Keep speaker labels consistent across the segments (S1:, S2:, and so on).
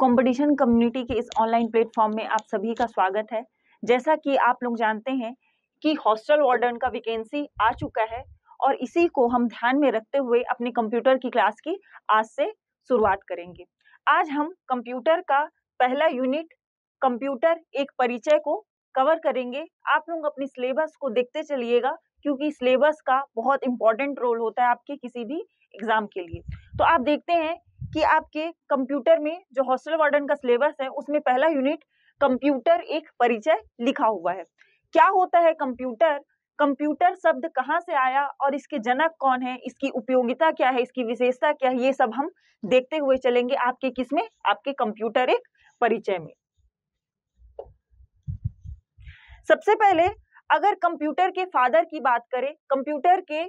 S1: competition community के इस online platform में आप सभी का स्वागत है जैसा कि आप लोग जानते हैं कि हॉस्टल वार्डन का वैकेंसी आ चुका है और इसी को हम ध्यान में रखते हुए अपने कंप्यूटर की क्लास की आज से शुरुआत करेंगे आज हम कंप्यूटर का पहला यूनिट कंप्यूटर एक परिचय को कवर करेंगे आप लोग अपने सिलेबस को देखते चलिएगा क्योंकि सिलेबस का बहुत इंपॉर्टेंट रोल होता है आपके किसी भी एग्जाम के लिए तो आप देखते हैं कि आपके कंप्यूटर में जो हॉस्टल वार्डन का सिलेबस है उसमें पहला यूनिट कंप्यूटर एक परिचय लिखा हुआ है क्या होता है कंप्यूटर कंप्यूटर शब्द कहाँ से आया और इसके जनक कौन है इसकी उपयोगिता क्या है इसकी विशेषता क्या है ये सब हम देखते हुए चलेंगे आपके किस में आपके कंप्यूटर एक परिचय में सबसे पहले अगर कंप्यूटर के फादर की बात करें कंप्यूटर के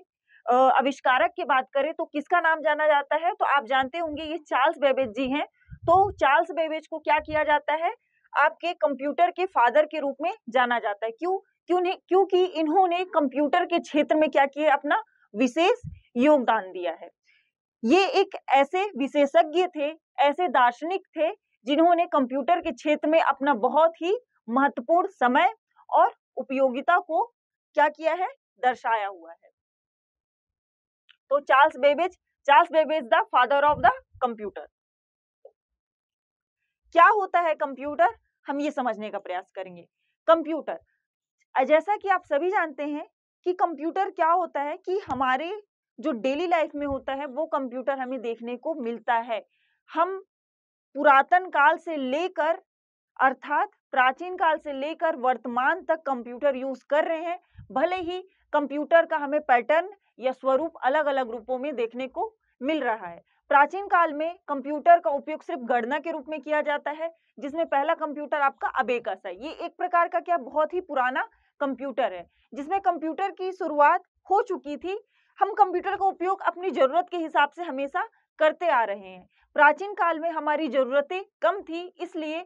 S1: आविष्कारक की बात करें तो किसका नाम जाना जाता है तो आप जानते होंगे ये चार्ल्स बेबेज जी हैं तो चार्ल्स बेबेज को क्या किया जाता है आपके कंप्यूटर के फादर के रूप में जाना जाता है क्यों क्यों क्योंकि इन्होंने कंप्यूटर के क्षेत्र में क्या किया अपना विशेष योगदान दिया है ये एक ऐसे विशेषज्ञ थे ऐसे दार्शनिक थे जिन्होंने कंप्यूटर के क्षेत्र में अपना बहुत ही महत्वपूर्ण समय और उपयोगिता को क्या किया है दर्शाया हुआ है तो Charles Babbage Charles Babbage the father of the computer क्या होता है कंप्यूटर हम ये समझने का प्रयास करेंगे कंप्यूटर जैसा कि आप सभी जानते हैं कि कंप्यूटर क्या होता है कि हमारे जो डेली लाइफ में होता है वो कंप्यूटर हमें देखने को मिलता है हम पुरातन काल से लेकर अर्थात प्राचीन काल से लेकर वर्तमान तक कंप्यूटर यूज कर रहे हैं भले ही कंप्यूटर का हमें पैटर्न या स्वरूप अलग अलग रूपों में देखने को मिल रहा है प्राचीन काल में कंप्यूटर का उपयोग सिर्फ गणना के रूप में किया जाता है जिसमें पहला कंप्यूटर आपका अबेकस है ये एक प्रकार का क्या बहुत ही पुराना कंप्यूटर है जिसमें कंप्यूटर की शुरुआत हो चुकी थी हम कंप्यूटर का उपयोग अपनी जरूरत के हिसाब से हमेशा करते आ रहे हैं प्राचीन काल में हमारी जरूरतें कम थी इसलिए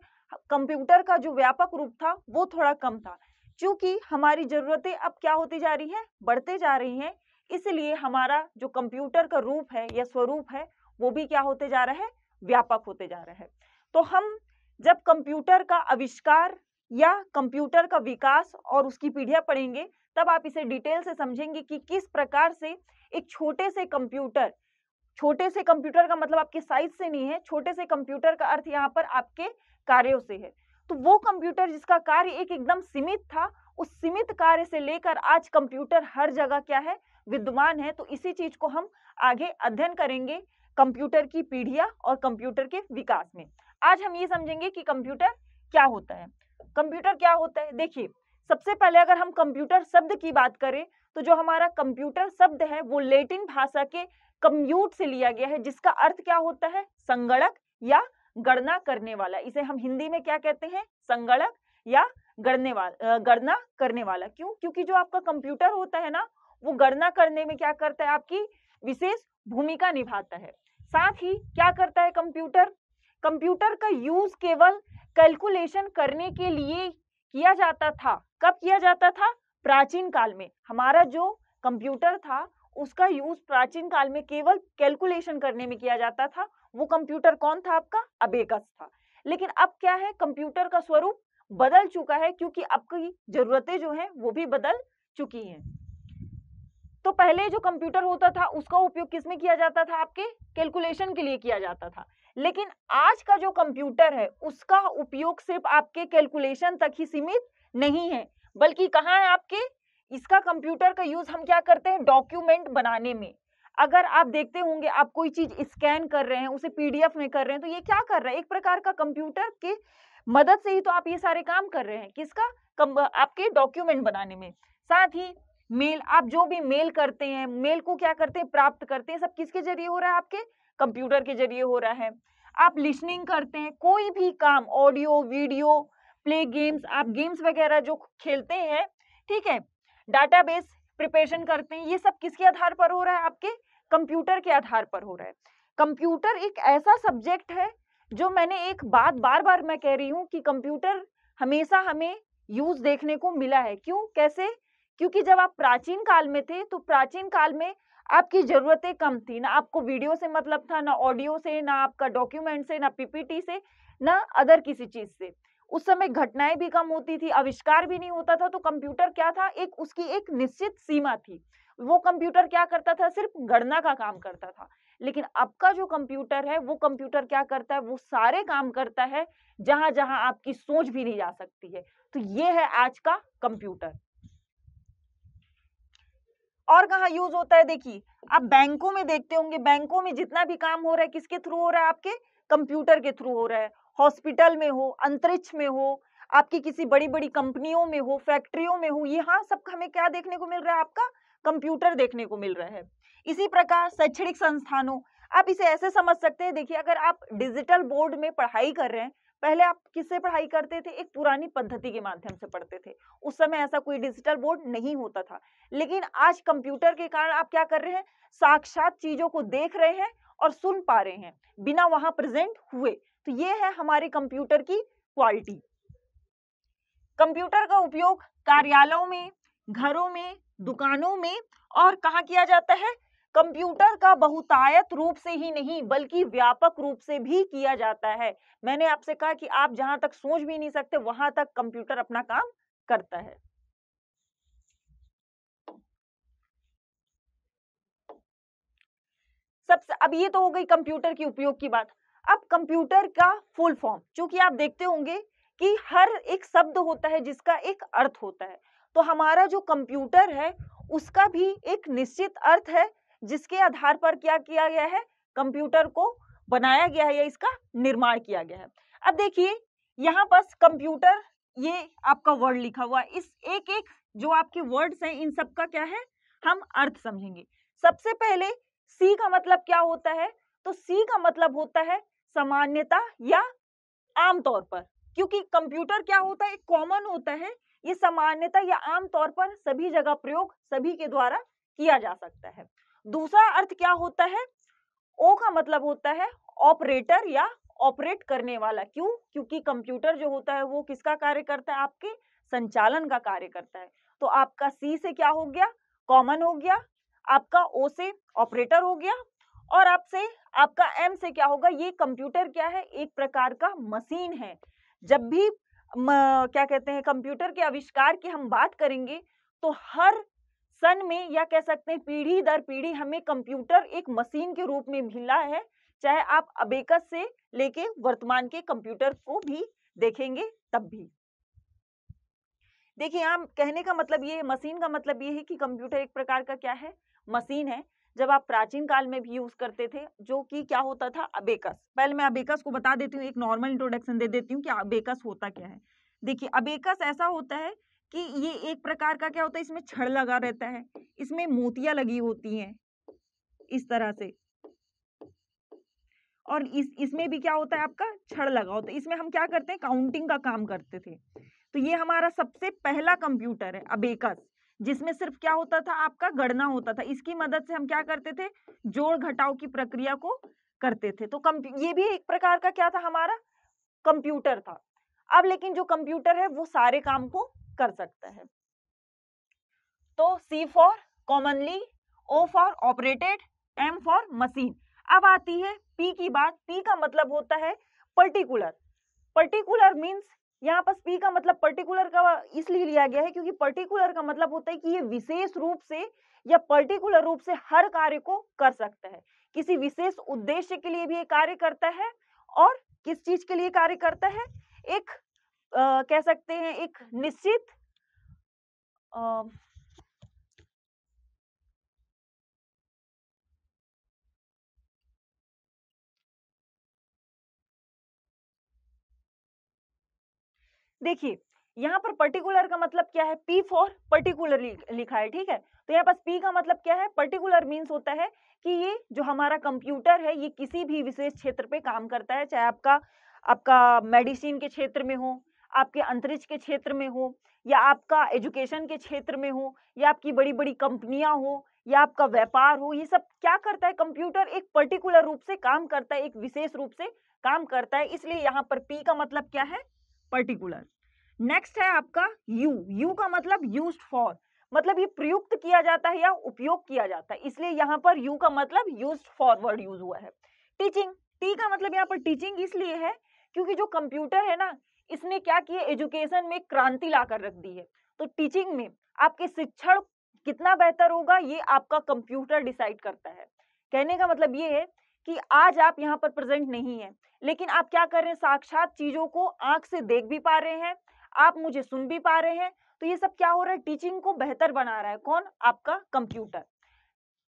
S1: कंप्यूटर का जो व्यापक रूप था वो थोड़ा कम था क्योंकि हमारी जरूरतें अब क्या होती जा रही है बढ़ते जा रही हैं इसलिए हमारा जो कंप्यूटर का रूप है या स्वरूप है वो भी क्या होते जा रहा है व्यापक होते जा रहा है तो हम जब कंप्यूटर का आविष्कार या कंप्यूटर का विकास और उसकी पीढ़ियां पढ़ेंगे तब आप इसे डिटेल से समझेंगे कि किस प्रकार से एक छोटे से कंप्यूटर छोटे से कंप्यूटर का मतलब आपके साइज से नहीं है छोटे से कंप्यूटर का अर्थ यहाँ पर आपके कार्यों से है तो वो कंप्यूटर जिसका कार्य एक एकदम सीमित था उस सीमित कार्य से लेकर आज कंप्यूटर हर जगह क्या है विद्वान है तो इसी चीज को हम आगे अध्ययन करेंगे कंप्यूटर की पीढ़िया और कंप्यूटर के विकास में आज हम ये समझेंगे कि कंप्यूटर क्या होता है कंप्यूटर क्या होता है देखिए सबसे पहले अगर हम कंप्यूटर शब्द की बात करें तो जो हमारा कंप्यूटर शब्द है वो लेटिन भाषा के कम्यूट से लिया गया है जिसका अर्थ क्या होता है संगणक या गणना करने वाला इसे हम हिंदी में क्या कहते हैं संगणक या गणने वाला गणना करने वाला क्यों क्योंकि जो आपका कंप्यूटर होता है ना वो गणना करने में क्या करता है आपकी विशेष भूमिका निभाता है साथ ही क्या करता है कंप्यूटर कंप्यूटर का यूज केवल कैलकुलेशन करने के लिए किया जाता था कब किया जाता था प्राचीन काल में हमारा जो कंप्यूटर था उसका यूज प्राचीन काल में केवल कैलकुलेशन करने में किया जाता था वो कंप्यूटर कौन था आपका अबेकस था लेकिन अब क्या है कंप्यूटर का स्वरूप बदल चुका है क्योंकि आपकी जरूरतें जो हैं वो भी बदल चुकी हैं तो पहले जो कंप्यूटर होता था उसका उपयोग किसमें किया जाता था आपके कैलकुलेशन के लिए किया जाता था लेकिन आज का जो कंप्यूटर है उसका उपयोग सिर्फ आपके कैलकुलेशन तक ही सीमित नहीं है बल्कि कहाँ है आपके इसका कंप्यूटर का यूज हम क्या करते हैं डॉक्यूमेंट बनाने में अगर आप देखते होंगे आप कोई चीज स्कैन कर रहे हैं उसे पीडीएफ में कर रहे हैं तो ये क्या कर रहा है एक प्रकार का कंप्यूटर के मदद से ही तो आप ये सारे काम कर रहे हैं किसका आपके डॉक्यूमेंट बनाने में साथ ही मेल आप जो भी मेल करते हैं मेल को क्या करते हैं प्राप्त करते हैं सब किसके जरिए हो रहा है आपके कंप्यूटर के जरिए हो रहा है आप लिसनिंग करते हैं कोई भी काम ऑडियो वीडियो प्ले गेम्स आप गेम्स वगैरह जो खेलते हैं ठीक है डाटाबेस प्रिपरेशन करते हैं ये सब किसके आधार पर हो रहा है आपके कंप्यूटर के आधार पर हो रहा है कंप्यूटर एक ऐसा सब्जेक्ट है जो मैंने एक बात बार बार मैं कह रही हूँ कि कंप्यूटर हमेशा हमें यूज देखने को मिला है क्यों कैसे क्योंकि जब आप प्राचीन काल में थे तो प्राचीन काल में आपकी ज़रूरतें कम थी ना आपको वीडियो से मतलब था ना ऑडियो से ना आपका डॉक्यूमेंट से ना पीपीटी से ना अदर किसी चीज़ से उस समय घटनाएं भी कम होती थी आविष्कार भी नहीं होता था तो कंप्यूटर क्या था एक उसकी एक निश्चित सीमा थी वो कंप्यूटर क्या करता था सिर्फ गणना का काम करता था लेकिन अब का जो कंप्यूटर है वो कंप्यूटर क्या करता है वो सारे काम करता है जहां जहां आपकी सोच भी नहीं जा सकती है तो ये है आज का कंप्यूटर और कहा यूज होता है देखिए आप बैंकों में देखते होंगे बैंकों में जितना भी काम हो रहा है किसके थ्रू हो रहा है आपके कंप्यूटर के थ्रू हो रहा है हॉस्पिटल में हो अंतरिक्ष में हो आपकी किसी बड़ी बड़ी कंपनियों में हो फैक्ट्रियों में हो यहाँ सब हमें क्या देखने को मिल रहा है आपका कंप्यूटर देखने को मिल रहा है इसी प्रकार शैक्षणिक संस्थानों आप इसे ऐसे समझ सकते हैं देखिए अगर आप डिजिटल बोर्ड में पढ़ाई कर रहे हैं पहले आप किससे पढ़ाई करते थे एक पुरानी पद्धति के माध्यम से पढ़ते थे उस समय ऐसा कोई डिजिटल बोर्ड नहीं होता था लेकिन आज कंप्यूटर के कारण आप क्या कर रहे हैं साक्षात चीजों को देख रहे हैं और सुन पा रहे हैं बिना वहां प्रेजेंट हुए तो ये है हमारे कंप्यूटर की क्वालिटी कंप्यूटर का उपयोग कार्यालयों में घरों में दुकानों में और कहा किया जाता है कंप्यूटर का बहुतायत रूप से ही नहीं बल्कि व्यापक रूप से भी किया जाता है मैंने आपसे कहा कि आप जहां तक सोच भी नहीं सकते वहां तक कंप्यूटर अपना काम करता है सबसे अब ये तो हो गई कंप्यूटर की उपयोग की बात अब कंप्यूटर का फुल फॉर्म चूंकि आप देखते होंगे कि हर एक शब्द होता है जिसका एक अर्थ होता है तो हमारा जो कंप्यूटर है उसका भी एक निश्चित अर्थ है जिसके आधार पर क्या किया गया है कंप्यूटर को बनाया गया है या इसका निर्माण किया गया है अब देखिए यहाँ पर कंप्यूटर ये आपका वर्ड लिखा हुआ इस एक एक जो आपके वर्ड्स हैं इन सब का क्या है हम अर्थ समझेंगे सबसे पहले सी का मतलब क्या होता है तो सी का मतलब होता है सामान्यता या आमतौर पर क्योंकि कंप्यूटर क्या होता है कॉमन होता है ये सामान्यता या आमतौर पर सभी जगह प्रयोग सभी के द्वारा किया जा सकता है दूसरा अर्थ क्या होता है ओ का मतलब होता है ऑपरेटर या ऑपरेट करने वाला क्यों क्योंकि कंप्यूटर जो होता है वो किसका कार्य करता है आपके संचालन का कार्य करता है तो आपका सी से क्या हो गया कॉमन हो गया आपका ओ से ऑपरेटर हो गया और आपसे आपका एम से क्या होगा ये कंप्यूटर क्या है एक प्रकार का मशीन है जब भी म, क्या कहते हैं कंप्यूटर के आविष्कार की हम बात करेंगे तो हर सन में या कह सकते हैं पीढ़ी दर पीढ़ी हमें कंप्यूटर एक मशीन के रूप में मिला है चाहे आप अबेकस से लेके वर्तमान के कंप्यूटर को भी देखेंगे तब भी देखिए आप कहने का मतलब ये मशीन का मतलब ये है कि कंप्यूटर एक प्रकार का क्या है मशीन है जब आप प्राचीन काल में भी यूज करते थे जो कि क्या होता था अबेकस पहले मैं अबेकस को बता देती हूँ एक नॉर्मल इंट्रोडक्शन दे देती हूँ कि अबेकस होता क्या है देखिए अबेकस ऐसा होता है कि ये एक प्रकार का क्या होता है इसमें छड़ लगा रहता है इसमें मोतियां लगी होती हैं इस तरह से और इस इसमें भी क्या होता है आपका छड़ लगा होता है इसमें हम क्या करते हैं काउंटिंग का काम करते थे तो ये हमारा सबसे पहला कंप्यूटर है अबेकस जिसमें सिर्फ क्या होता था आपका गणना होता था इसकी मदद से हम क्या करते थे जोड़ घटाव की प्रक्रिया को करते थे तो ये भी एक प्रकार का क्या था हमारा कंप्यूटर था अब लेकिन जो कंप्यूटर है वो सारे काम को कर सकता है तो C for commonly O for operated M for machine अब आती है पी की बात पी का मतलब होता है पर्टिकुलर पर्टिकुलर मीन्स यहाँ पर पी का मतलब पर्टिकुलर का इसलिए लिया गया है क्योंकि पर्टिकुलर का मतलब होता है कि ये विशेष रूप से या पर्टिकुलर रूप से हर कार्य को कर सकता है किसी विशेष उद्देश्य के लिए भी ये कार्य करता है और किस चीज के लिए कार्य करता है एक आ, कह सकते हैं एक निश्चित देखिए यहाँ पर पर्टिकुलर का मतलब क्या है पी फॉर पर्टिकुलर लिखा है ठीक है तो यहाँ पास पी का मतलब क्या है पर्टिकुलर मीन्स होता है कि ये जो हमारा कंप्यूटर है ये किसी भी विशेष क्षेत्र पे काम करता है चाहे आपका आपका मेडिसिन के क्षेत्र में हो आपके अंतरिक्ष के क्षेत्र में हो या आपका एजुकेशन के क्षेत्र में हो या आपकी बड़ी बड़ी कंपनियां हो या आपका व्यापार हो ये सब क्या करता है कंप्यूटर एक पर्टिकुलर रूप से काम करता है एक विशेष रूप से काम करता है इसलिए यहाँ पर पी का मतलब क्या है पर्टिकुलर नेक्स्ट है आपका यू यू का मतलब यूज फॉर मतलब ये प्रयुक्त किया जाता है या उपयोग किया जाता है इसलिए यहाँ पर यू का मतलब यूज फॉर वर्ड यूज हुआ है टीचिंग टी का मतलब यहाँ पर टीचिंग इसलिए है क्योंकि जो कंप्यूटर है ना इसने क्या किया एजुकेशन में क्रांति ला कर रख दी है तो टीचिंग में आपके शिक्षण कितना बेहतर होगा ये आपका कंप्यूटर डिसाइड करता है कहने का मतलब ये है कि आज आप यहाँ पर प्रेजेंट नहीं है लेकिन आप क्या कर रहे हैं साक्षात चीजों को आंख से देख भी पा रहे हैं आप मुझे सुन भी पा रहे हैं तो ये सब क्या हो रहा है टीचिंग को बेहतर बना रहा है कौन आपका कंप्यूटर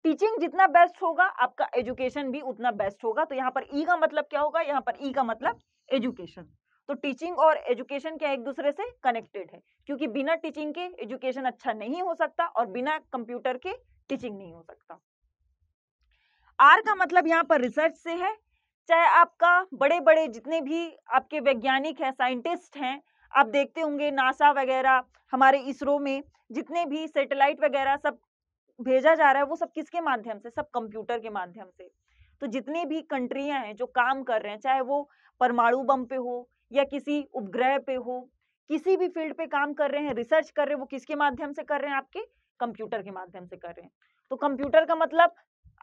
S1: टीचिंग जितना बेस्ट होगा आपका एजुकेशन भी उतना बेस्ट होगा तो यहाँ पर ई e का मतलब क्या होगा यहाँ पर ई e का मतलब एजुकेशन तो टीचिंग और एजुकेशन क्या एक दूसरे से कनेक्टेड है क्योंकि बिना टीचिंग के एजुकेशन अच्छा नहीं हो सकता और बिना कंप्यूटर के टीचिंग नहीं हो सकता आर का मतलब यहाँ पर रिसर्च से है चाहे आपका बड़े बड़े जितने भी आपके वैज्ञानिक हैं साइंटिस्ट हैं आप देखते होंगे नासा वगैरह हमारे इसरो में जितने भी सैटेलाइट वगैरह सब भेजा जा रहा है वो सब किसके माध्यम से सब कंप्यूटर के माध्यम से तो जितनी भी कंट्रियां हैं जो काम कर रहे हैं चाहे वो परमाणु बम पे हो या किसी उपग्रह पे हो किसी भी फील्ड पे काम कर रहे हैं रिसर्च कर रहे हैं वो किसके माध्यम से कर रहे हैं आपके कंप्यूटर के माध्यम से कर रहे हैं तो कंप्यूटर का मतलब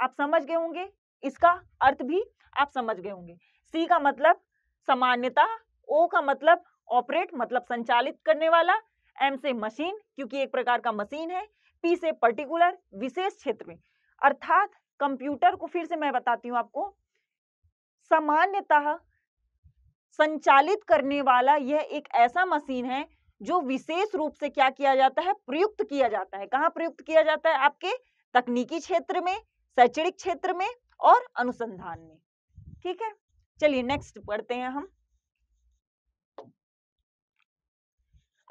S1: आप समझ गए होंगे इसका अर्थ भी आप समझ गए होंगे सी का मतलब सामान्यता ओ का मतलब ऑपरेट मतलब संचालित करने वाला एम से मशीन क्योंकि एक प्रकार का मशीन है पी से पर्टिकुलर विशेष क्षेत्र में अर्थात कंप्यूटर को फिर से मैं बताती हूँ आपको सामान्यतः संचालित करने वाला यह एक ऐसा मशीन है जो विशेष रूप से क्या किया जाता है प्रयुक्त किया जाता है कहाँ प्रयुक्त किया जाता है आपके तकनीकी क्षेत्र में शैक्षणिक क्षेत्र में और अनुसंधान में ठीक है चलिए नेक्स्ट पढ़ते हैं हम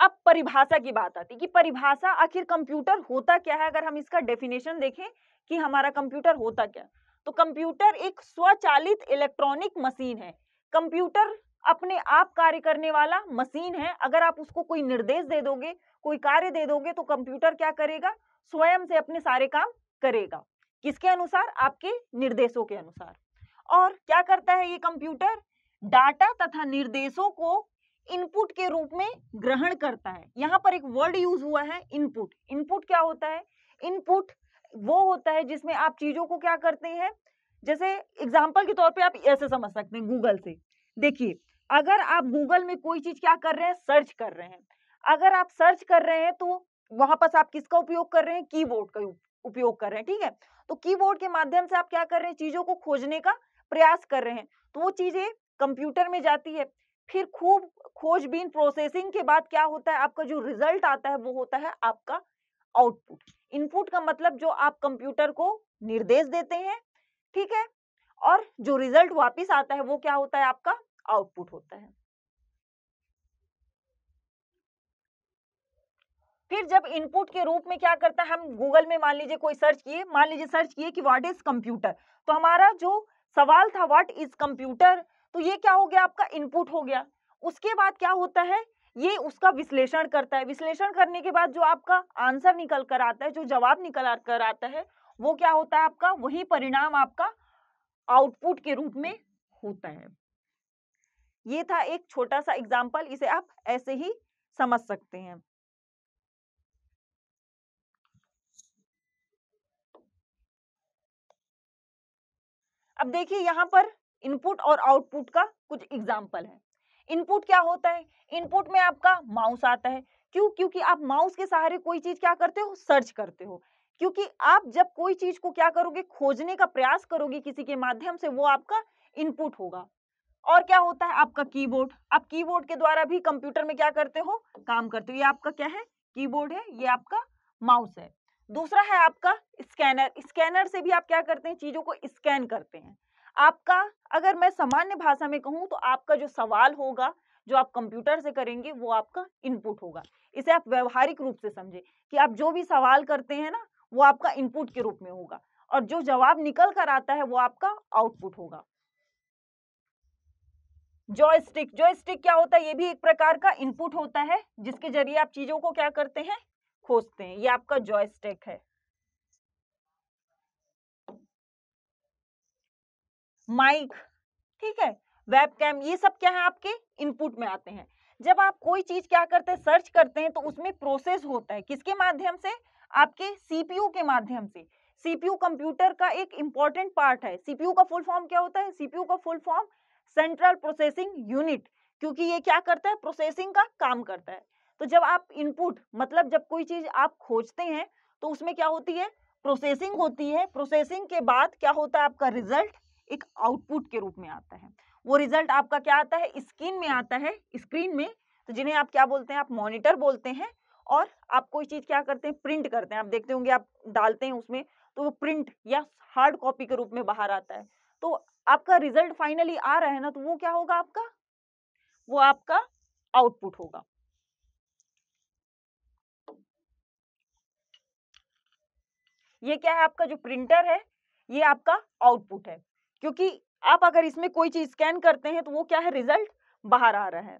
S1: अब परिभाषा की बात आती कि परिभाषा आखिर कंप्यूटर होता क्या है अगर हम इसका डेफिनेशन देखें कि हमारा कंप्यूटर होता क्या तो कंप्यूटर एक स्वचालित इलेक्ट्रॉनिक मशीन है कंप्यूटर अपने आप कार्य करने वाला मशीन है अगर आप उसको कोई निर्देश दे दोगे कोई कार्य दे दोगे तो कंप्यूटर क्या करेगा स्वयं से अपने सारे काम करेगा किसके अनुसार आपके निर्देशों के अनुसार और क्या करता है ये कंप्यूटर डाटा तथा निर्देशों को इनपुट के रूप में ग्रहण करता है यहाँ पर एक वर्ड यूज हुआ है इनपुट इनपुट क्या होता है इनपुट वो होता है जिसमें आप चीजों को क्या करते हैं जैसे एग्जाम्पल के तौर पे आप ऐसे समझ सकते हैं गूगल से देखिए अगर आप गूगल में कोई चीज क्या कर रहे हैं सर्च कर रहे हैं अगर आप सर्च कर रहे हैं तो वहां पर आप किसका उपयोग कर रहे हैं कीबोर्ड का उपयोग कर रहे हैं ठीक है तो कीबोर्ड के माध्यम से आप क्या कर रहे हैं चीजों को खोजने का प्रयास कर रहे हैं तो वो चीजें कंप्यूटर में जाती है फिर खूब खोजबीन प्रोसेसिंग के बाद क्या होता है आपका जो रिजल्ट आता है वो होता है आपका आउटपुट इनपुट का मतलब जो आप कंप्यूटर को निर्देश देते हैं ठीक है और जो रिजल्ट वापस आता है वो क्या होता है आपका आउटपुट होता है फिर जब इनपुट के रूप में क्या करता है हम गूगल में मान लीजिए कोई सर्च किए मान लीजिए सर्च किए कि व्हाट इज कंप्यूटर तो हमारा जो सवाल था व्हाट इज कंप्यूटर तो ये क्या हो गया आपका इनपुट हो गया उसके बाद क्या होता है ये उसका विश्लेषण करता है विश्लेषण करने के बाद जो आपका आंसर निकल कर आता है जो जवाब निकल कर आता है वो क्या होता है आपका वही परिणाम आपका आउटपुट के रूप में होता है ये था एक छोटा सा एग्जाम्पल इसे आप ऐसे ही समझ सकते हैं अब देखिए यहाँ पर इनपुट और आउटपुट का कुछ एग्जाम्पल है इनपुट क्या होता है इनपुट में आपका माउस आता है क्यों क्योंकि आप माउस के सहारे कोई चीज क्या करते हो सर्च करते हो क्योंकि आप जब कोई चीज को क्या करोगे खोजने का प्रयास करोगे किसी के माध्यम से वो आपका इनपुट होगा और क्या होता है आपका कीबोर्ड आप कीबोर्ड के द्वारा भी कंप्यूटर में क्या करते हो काम करते हो ये आपका क्या है कीबोर्ड है ये आपका माउस है दूसरा है आपका स्कैनर स्कैनर से भी आप क्या करते हैं चीजों को स्कैन करते हैं आपका अगर मैं सामान्य भाषा में कहूँ तो आपका जो सवाल होगा जो आप कंप्यूटर से करेंगे वो आपका इनपुट होगा इसे आप व्यवहारिक रूप से समझे कि आप जो भी सवाल करते हैं ना वो आपका इनपुट के रूप में होगा और जो जवाब निकल कर आता है वो आपका आउटपुट होगा जॉयस्टिक जॉयस्टिक क्या होता है ये भी एक प्रकार का इनपुट होता है जिसके जरिए आप चीजों को क्या करते हैं खोजते हैं ये आपका जॉयस्टिक है माइक ठीक है वेबकैम ये सब क्या है आपके इनपुट में आते हैं जब आप कोई चीज क्या करते हैं सर्च करते हैं तो उसमें प्रोसेस होता है किसके माध्यम से आपके सीपीयू के माध्यम से सीपीयू कंप्यूटर का एक इंपॉर्टेंट पार्ट है सीपीयू का फुल फॉर्म क्या होता है सीपीयू का full form central processing unit क्योंकि ये क्या करता है प्रोसेसिंग का काम करता है तो जब आप इनपुट मतलब जब कोई चीज आप खोजते हैं तो उसमें क्या होती है प्रोसेसिंग होती है प्रोसेसिंग के बाद क्या होता है आपका रिजल्ट एक आउटपुट के रूप में आता है वो रिजल्ट आपका क्या आता है स्क्रीन में आता है स्क्रीन में तो जिन्हें आप क्या बोलते हैं आप मॉनिटर बोलते हैं और आप कोई चीज़ क्या करते हैं प्रिंट करते हैं आप देखते होंगे आप डालते हैं उसमें तो वो प्रिंट या हार्ड कॉपी के रूप में बाहर आता है तो आपका रिजल्ट फाइनली आ रहा है ना तो वो क्या होगा आपका वो आपका आउटपुट होगा ये क्या है आपका जो प्रिंटर है ये आपका आउटपुट है क्योंकि आप अगर इसमें कोई चीज स्कैन करते हैं तो वो क्या है रिजल्ट बाहर आ रहा है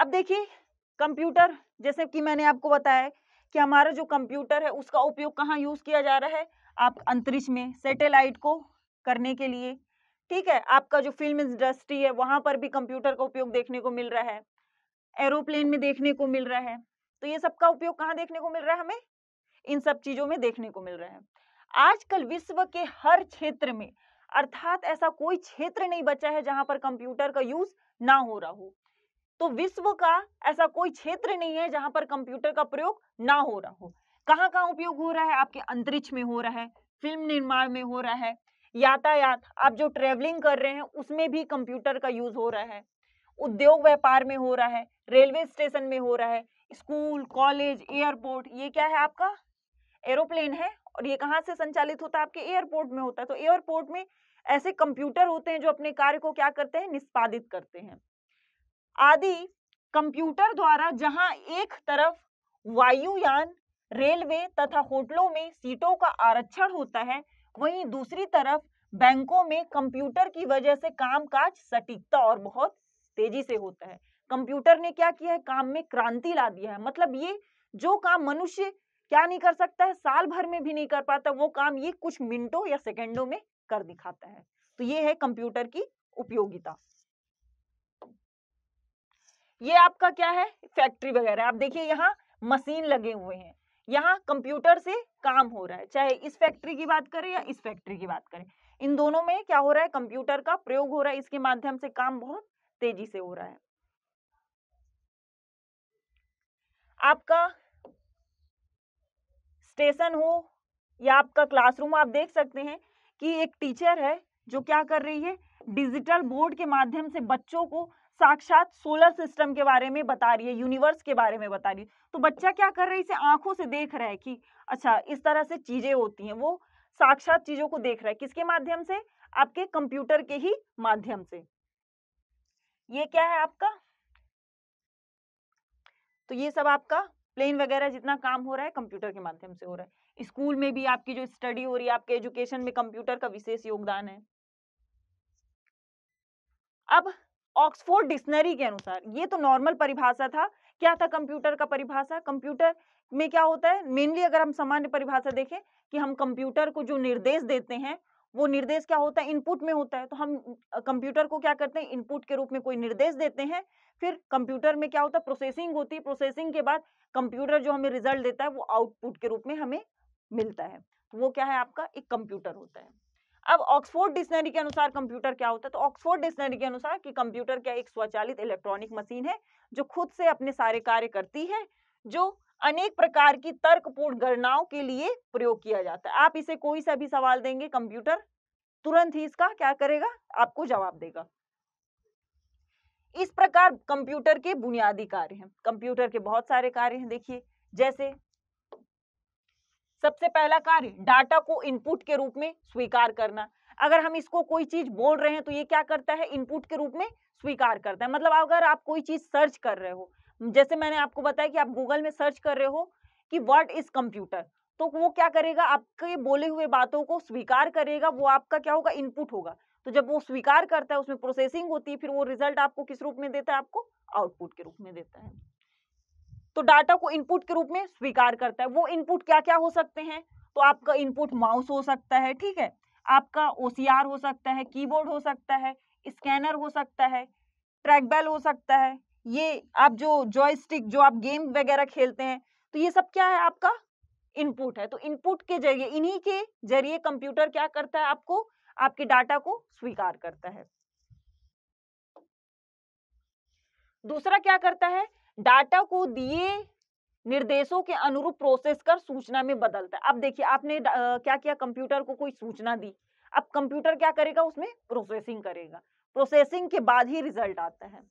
S1: अब देखिए कंप्यूटर जैसे कि मैंने आपको बताया कि हमारा जो कंप्यूटर है उसका उपयोग कहाँ यूज किया जा रहा है आप अंतरिक्ष में सैटेलाइट को करने के लिए ठीक है आपका जो फिल्म इंडस्ट्री है वहां पर भी कंप्यूटर का उपयोग देखने को मिल रहा है एरोप्लेन में देखने को मिल रहा है तो ये सबका उपयोग कहाँ देखने को मिल रहा है हमें इन सब चीजों में देखने को मिल रहा है आजकल विश्व के हर क्षेत्र में अर्थात ऐसा कोई क्षेत्र नहीं बचा है जहां पर कंप्यूटर का यूज ना हो रहा हो तो विश्व का ऐसा कोई क्षेत्र नहीं है जहां पर कंप्यूटर का प्रयोग ना हो रहा हो कहाँ कहाँ उपयोग हो रहा है आपके अंतरिक्ष में हो रहा है फिल्म निर्माण में हो रहा है यातायात आप जो ट्रेवलिंग कर रहे हैं उसमें भी कंप्यूटर का यूज हो रहा है उद्योग व्यापार में हो रहा है रेलवे स्टेशन में हो रहा है स्कूल कॉलेज एयरपोर्ट ये क्या है आपका एरोप्लेन है और ये कहाँ से संचालित होता है आपके एयरपोर्ट में होता है तो एयरपोर्ट में ऐसे कंप्यूटर होते हैं जो अपने कार्य को क्या करते हैं निष्पादित करते हैं आदि कंप्यूटर द्वारा जहां एक तरफ वायुयान रेलवे तथा होटलों में सीटों का आरक्षण होता है वहीं दूसरी तरफ बैंकों में कंप्यूटर की वजह से कामकाज सटीकता और बहुत तेजी से होता है कंप्यूटर ने क्या किया है काम में क्रांति ला दिया है मतलब ये जो काम मनुष्य क्या नहीं कर सकता है साल भर में भी नहीं कर पाता वो काम ये कुछ मिनटों या सेकेंडों में कर दिखाता है तो ये है कंप्यूटर की उपयोगिता ये आपका क्या है फैक्ट्री वगैरह आप देखिए यहाँ मशीन लगे हुए हैं यहाँ कंप्यूटर से काम हो रहा है चाहे इस फैक्ट्री की बात करें या इस फैक्ट्री की बात करें इन दोनों में क्या हो रहा है कंप्यूटर का प्रयोग हो रहा है इसके माध्यम से काम बहुत तेजी से हो रहा है आपका स्टेशन हो या आपका क्लासरूम आप देख सकते हैं कि एक टीचर है जो क्या कर रही है डिजिटल बोर्ड के माध्यम से बच्चों को साक्षात सोलर सिस्टम के बारे में बता रही है यूनिवर्स के बारे में बता रही है तो बच्चा क्या कर रहा है इसे आंखों से देख रहा है कि अच्छा इस तरह से चीजें होती हैं वो साक्षात चीजों को देख रहा है किसके माध्यम से आपके कंप्यूटर के ही माध्यम से ये क्या है आपका तो ये सब आपका प्लेन वगैरह जितना काम हो रहा है कंप्यूटर के माध्यम से हो रहा है स्कूल में भी आपकी जो स्टडी हो रही है आपके एजुकेशन में कंप्यूटर का विशेष योगदान है अब ऑक्सफोर्ड डिक्शनरी के अनुसार ये तो नॉर्मल परिभाषा था क्या था कंप्यूटर का परिभाषा कंप्यूटर में क्या होता है मेनली अगर हम सामान्य परिभाषा देखें कि हम कंप्यूटर को जो निर्देश देते हैं वो निर्देश क्या होता है इनपुट में होता है तो हम कंप्यूटर को क्या करते हैं इनपुट के रूप में कोई निर्देश देते हैं फिर कंप्यूटर में क्या होता है प्रोसेसिंग होती है प्रोसेसिंग के बाद कंप्यूटर जो हमें रिजल्ट देता है वो आउटपुट के रूप में हमें मिलता है तो वो क्या है आपका एक कंप्यूटर होता है अब ऑक्सफोर्ड डिक्शनरी के अनुसार कंप्यूटर क्या होता है तो ऑक्सफोर्ड डिक्शनरी के अनुसार कि कंप्यूटर क्या एक स्वचालित इलेक्ट्रॉनिक मशीन है जो खुद से अपने सारे कार्य करती है जो अनेक प्रकार की तर्कपूर्ण गणनाओं के लिए प्रयोग किया जाता है आप इसे कोई सा भी सवाल देंगे कंप्यूटर तुरंत ही इसका क्या करेगा आपको जवाब देगा इस प्रकार कंप्यूटर के बुनियादी कार्य हैं कंप्यूटर के बहुत सारे कार्य हैं देखिए जैसे सबसे पहला कार्य डाटा को इनपुट के रूप में स्वीकार करना अगर हम इसको कोई चीज बोल रहे हैं तो ये क्या करता है इनपुट के रूप में स्वीकार करता है मतलब अगर आप कोई चीज सर्च कर रहे हो जैसे मैंने आपको बताया कि आप गूगल में सर्च कर रहे हो कि वर्ड इज कंप्यूटर तो वो क्या करेगा आपके बोले हुए बातों को स्वीकार करेगा वो आपका क्या होगा इनपुट होगा तो जब वो स्वीकार करता है उसमें प्रोसेसिंग होती है फिर वो रिजल्ट आपको किस रूप में देता है आपको आउटपुट के रूप में देता है तो डाटा को इनपुट के रूप में स्वीकार करता है वो इनपुट क्या क्या हो सकते हैं तो आपका इनपुट माउस हो सकता है ठीक है आपका ओ हो सकता है कीबोर्ड हो सकता है स्कैनर हो सकता है ट्रैकबैल हो सकता है ये आप जो जॉयस्टिक जो आप गेम वगैरह खेलते हैं तो ये सब क्या है आपका इनपुट है तो इनपुट के जरिए इन्हीं के जरिए कंप्यूटर क्या करता है आपको आपके डाटा को स्वीकार करता है दूसरा क्या करता है डाटा को दिए निर्देशों के अनुरूप प्रोसेस कर सूचना में बदलता है अब देखिए आपने क्या किया कंप्यूटर को कोई सूचना दी अब कंप्यूटर क्या करेगा उसमें प्रोसेसिंग करेगा प्रोसेसिंग के बाद ही रिजल्ट आता है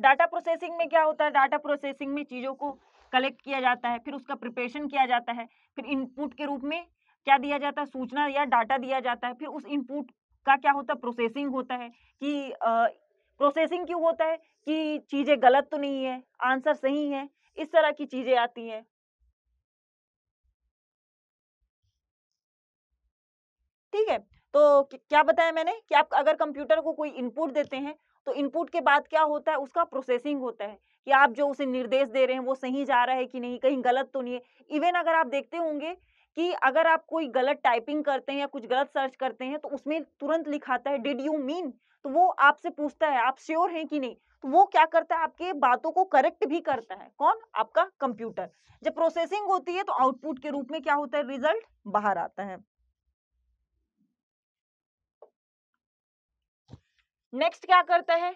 S1: डाटा प्रोसेसिंग में क्या होता है डाटा प्रोसेसिंग में चीजों को कलेक्ट किया जाता है फिर उसका प्रिपरेशन किया जाता है फिर इनपुट के रूप में क्या दिया जाता है सूचना या डाटा दिया जाता है फिर उस इनपुट का क्या होता है प्रोसेसिंग होता है कि प्रोसेसिंग क्यों होता है कि चीजें गलत तो नहीं है आंसर सही है इस तरह की चीजें आती हैं ठीक है तो क्या बताया मैंने कि आप अगर कंप्यूटर को कोई इनपुट देते हैं तो इनपुट के बाद क्या होता है उसका प्रोसेसिंग होता है कि आप जो उसे निर्देश दे रहे हैं वो सही जा रहा है कि नहीं कहीं गलत तो नहीं है इवन अगर आप देखते होंगे कि अगर आप कोई गलत टाइपिंग करते हैं या कुछ गलत सर्च करते हैं तो उसमें तुरंत लिखाता है डिड यू मीन तो वो आपसे पूछता है आप श्योर हैं कि नहीं तो वो क्या करता है आपके बातों को करेक्ट भी करता है कौन आपका कंप्यूटर जब प्रोसेसिंग होती है तो आउटपुट के रूप में क्या होता है रिजल्ट बाहर आता है नेक्स्ट क्या करता है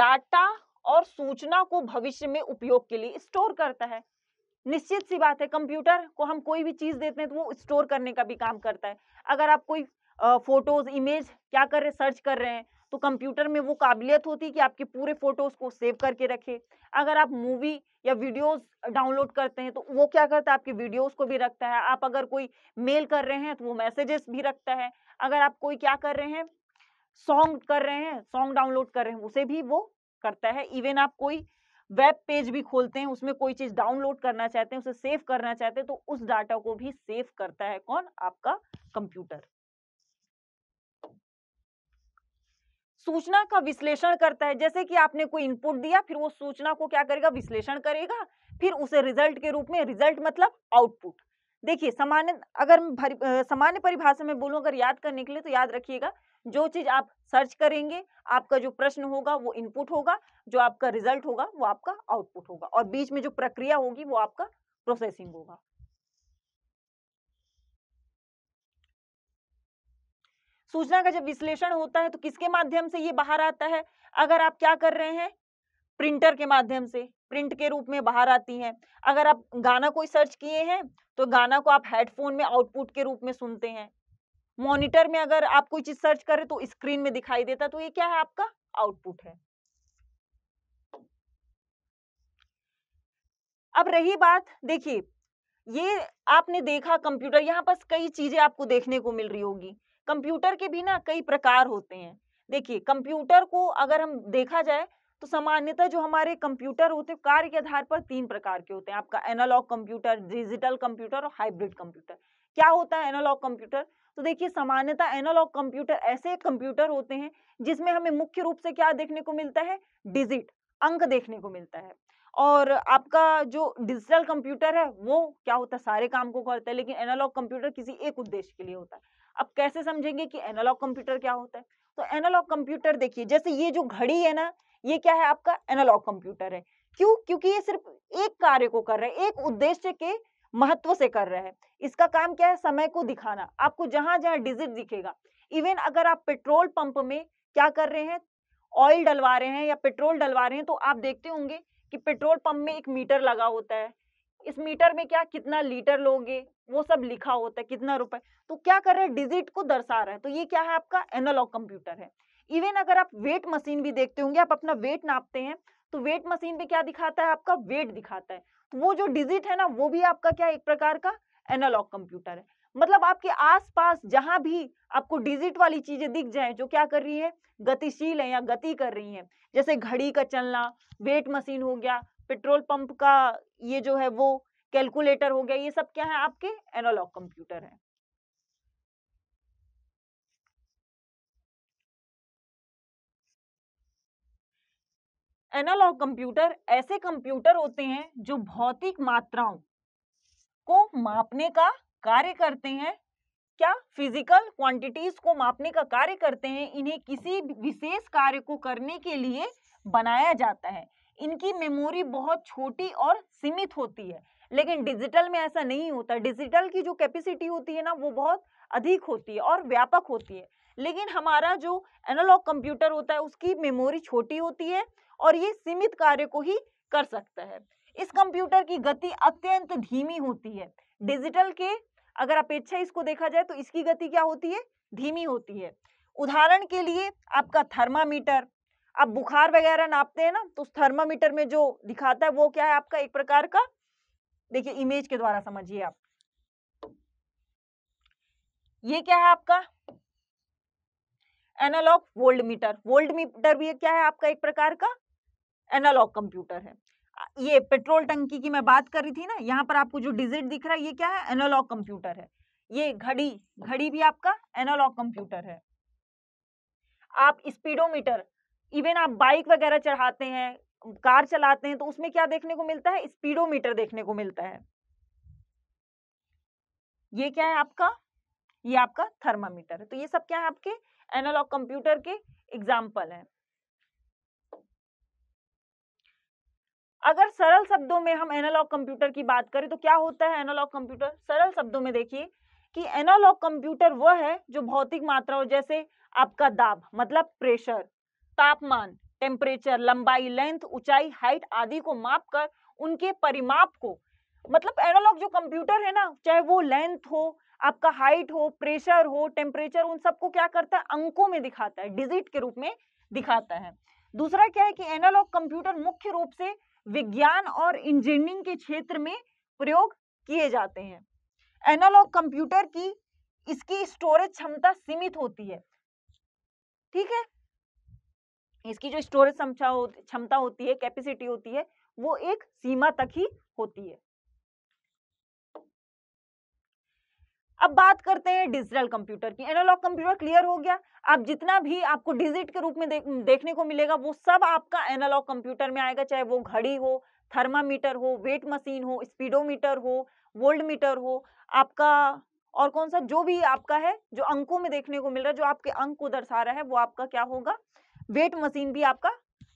S1: डाटा और सूचना को भविष्य में उपयोग के लिए स्टोर करता है निश्चित सी बात है कंप्यूटर को हम कोई भी चीज़ देते हैं तो वो स्टोर करने का भी काम करता है अगर आप कोई फोटोज़ इमेज क्या कर रहे हैं सर्च कर रहे हैं तो कंप्यूटर में वो काबिलियत होती है कि आपके पूरे फोटोज़ को सेव करके रखे अगर आप मूवी या वीडियोस डाउनलोड करते हैं तो वो क्या करता है आपके वीडियोस को भी रखता है आप अगर कोई मेल कर रहे हैं तो वो मैसेजेस भी रखता है अगर आप कोई क्या कर रहे हैं सॉन्ग कर रहे हैं सॉन्ग डाउनलोड कर रहे हैं उसे भी वो करता है इवन आप कोई वेब पेज भी खोलते हैं उसमें कोई चीज डाउनलोड करना चाहते हैं उसे सेव करना चाहते हैं तो उस डाटा को भी सेव करता है कौन आपका कंप्यूटर सूचना का विश्लेषण करता है जैसे कि आपने कोई इनपुट दिया फिर वो सूचना को क्या करेगा विश्लेषण करेगा फिर उसे रिजल्ट के रूप में रिजल्ट मतलब आउटपुट देखिए सामान्य अगर सामान्य परिभाषा में बोलूं अगर याद करने के लिए तो याद रखिएगा जो चीज आप सर्च करेंगे आपका जो प्रश्न होगा वो इनपुट होगा जो आपका रिजल्ट होगा वो आपका आउटपुट होगा और बीच में जो प्रक्रिया होगी वो आपका प्रोसेसिंग होगा सूचना का जब विश्लेषण होता है तो किसके माध्यम से ये बाहर आता है अगर आप क्या कर रहे हैं प्रिंटर के माध्यम से प्रिंट के रूप में बाहर आती हैं अगर आप गाना कोई सर्च किए हैं तो गाना को आप हेडफोन में आउटपुट के रूप में सुनते हैं मॉनिटर में अगर आप कोई चीज सर्च करें तो स्क्रीन में दिखाई देता तो ये क्या है आपका आउटपुट है अब रही बात देखिए ये आपने देखा कंप्यूटर यहाँ पर कई चीजें आपको देखने को मिल रही होगी कंप्यूटर के भी ना कई प्रकार होते हैं देखिए कंप्यूटर को अगर हम देखा जाए तो सामान्यतः जो हमारे कंप्यूटर होते हैं कार्य के आधार पर तीन प्रकार के होते हैं आपका एनालॉग कंप्यूटर डिजिटल कंप्यूटर और हाइब्रिड कंप्यूटर क्या होता है एनालॉग कंप्यूटर तो देखिए सामान्यतः एनालॉग कंप्यूटर ऐसे कंप्यूटर होते हैं जिसमें हमें मुख्य रूप से क्या देखने को मिलता है डिजिट अंक देखने को मिलता है और आपका जो डिजिटल कंप्यूटर है वो क्या होता है सारे काम को करता है लेकिन एनालॉग कंप्यूटर किसी एक उद्देश्य के लिए होता है अब कैसे समझेंगे कि एनालॉग कंप्यूटर क्या होता है तो एनालॉग कंप्यूटर देखिए जैसे ये जो घड़ी है ना ये क्या है आपका एनालॉग कंप्यूटर है क्यों क्योंकि ये सिर्फ एक कार्य को कर रहा है एक उद्देश्य के महत्व से कर रहा है इसका काम क्या है समय को दिखाना आपको जहां जहां डिजिट दिखेगा इवन अगर आप पेट्रोल पंप में क्या कर रहे हैं ऑयल डलवा रहे हैं या पेट्रोल डलवा रहे हैं तो आप देखते होंगे कि पेट्रोल पंप में एक मीटर लगा होता है इस मीटर में क्या कितना लीटर लोगे वो सब लिखा होता है कितना रुपए तो क्या कर रहे हैं डिजिट को दर्शा रहे हैं तो ये क्या है आपका एनालॉग कंप्यूटर है इवन अगर आप वेट मशीन भी देखते होंगे आप अपना वेट नापते हैं तो वेट मशीन पे क्या दिखाता है आपका वेट दिखाता है तो वो जो डिजिट है ना वो भी आपका क्या एक प्रकार का एनालॉग कंप्यूटर है मतलब आपके आसपास जहां भी आपको डिजिट वाली चीजें दिख जाए जो क्या कर रही है गतिशील है या गति कर रही है जैसे घड़ी का चलना वेट मशीन हो गया पेट्रोल पंप का ये जो है वो कैलकुलेटर हो गया ये सब क्या है आपके एनालॉग कंप्यूटर है एनालॉग कंप्यूटर ऐसे कंप्यूटर होते हैं जो भौतिक मात्राओं को मापने का कार्य करते हैं क्या फिजिकल क्वांटिटीज को मापने का कार्य करते हैं इन्हें किसी विशेष कार्य को करने के लिए बनाया जाता है इनकी मेमोरी बहुत छोटी और सीमित होती है लेकिन डिजिटल में ऐसा नहीं होता डिजिटल की जो कैपेसिटी होती है ना वो बहुत अधिक होती है और व्यापक होती है लेकिन हमारा जो एनालॉग कंप्यूटर होता है उसकी मेमोरी छोटी होती है और ये सीमित कार्य को ही कर सकता है इस कंप्यूटर की गति अत्यंत धीमी होती है डिजिटल के अगर अपेक्षा इसको देखा जाए तो इसकी गति क्या होती है धीमी होती है उदाहरण के लिए आपका थर्मामीटर आप बुखार वगैरह नापते हैं ना तो उस थर्मामीटर में जो दिखाता है वो क्या है आपका एक प्रकार का देखिए इमेज के द्वारा समझिए आप ये क्या है आपका analogue voltmeter voltmeter भी क्या है आपका एक प्रकार का एनालॉग कंप्यूटर है ये पेट्रोल टंकी की मैं बात कर रही थी ना यहाँ पर आपको जो डिजिट दिख रहा है ये क्या है एनालॉग कंप्यूटर है ये घड़ी घड़ी भी आपका एनालॉग कंप्यूटर है आप स्पीडोमीटर इवन आप बाइक वगैरह चढ़ाते हैं कार चलाते हैं तो उसमें क्या देखने को मिलता है स्पीडोमीटर देखने को मिलता है ये क्या है आपका ये आपका थर्मामीटर है तो ये सब क्या है आपके एनालॉग कंप्यूटर के एग्जाम्पल है अगर सरल शब्दों में हम एनालॉग कंप्यूटर की बात करें तो क्या होता है एनालॉग कंप्यूटर सरल शब्दों में देखिए कि एनालॉग कंप्यूटर वह है जो भौतिक मात्राओं जैसे आपका दाब मतलब प्रेशर तापमान टेम्परेचर लंबाई लेंथ ऊंचाई हाइट आदि को माप कर उनके परिमाप को मतलब एनालॉग जो कंप्यूटर है ना चाहे वो लेंथ हो आपका हाइट हो प्रेशर हो टेम्परेचर उन सबको क्या करता है अंकों में दिखाता है डिजिट के रूप में दिखाता है दूसरा क्या है कि एनालॉग कंप्यूटर मुख्य रूप से विज्ञान और इंजीनियरिंग के क्षेत्र में प्रयोग किए जाते हैं एनालॉग कंप्यूटर की इसकी स्टोरेज क्षमता सीमित होती है ठीक है इसकी जो स्टोरेज क्षमता होती है कैपेसिटी होती है वो एक सीमा तक ही होती है अब बात करते हैं डिजिटल कंप्यूटर की एनालॉग कंप्यूटर क्लियर हो गया अब जितना भी आपको डिजिट के रूप में दे, देखने को मिलेगा वो सब आपका एनालॉग कंप्यूटर में आएगा चाहे वो घड़ी हो थर्मामीटर हो वेट मशीन हो स्पीडोमीटर हो वोल्ड मीटर हो आपका और कौन सा जो भी आपका है जो अंकों में देखने को मिल रहा है जो आपके अंक को दर्शा रहा है वो आपका क्या होगा वेट मशीन भी आपका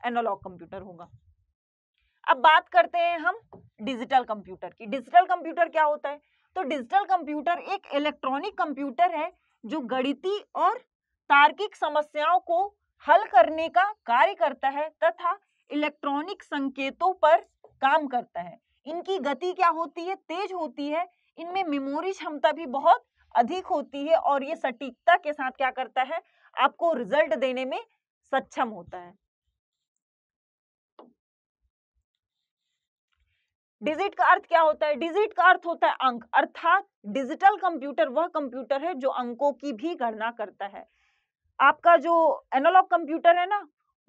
S1: एनालॉग कंप्यूटर होगा अब बात करते हैं हम डिजिटल कंप्यूटर की डिजिटल कंप्यूटर क्या होता है तो डिजिटल कंप्यूटर एक इलेक्ट्रॉनिक कंप्यूटर है जो गणितीय और तार्किक समस्याओं को हल करने का कार्य करता है तथा इलेक्ट्रॉनिक संकेतों पर काम करता है इनकी गति क्या होती है तेज होती है इनमें मेमोरी क्षमता भी बहुत अधिक होती है और ये सटीकता के साथ क्या करता है आपको रिजल्ट देने में सक्षम होता है डिजिट का अर्थ क्या होता है डिजिट का अर्थ होता है अंक अर्थात डिजिटल कंप्यूटर वह कंप्यूटर है जो अंकों की भी गणना करता है आपका जो एनालॉग कंप्यूटर है ना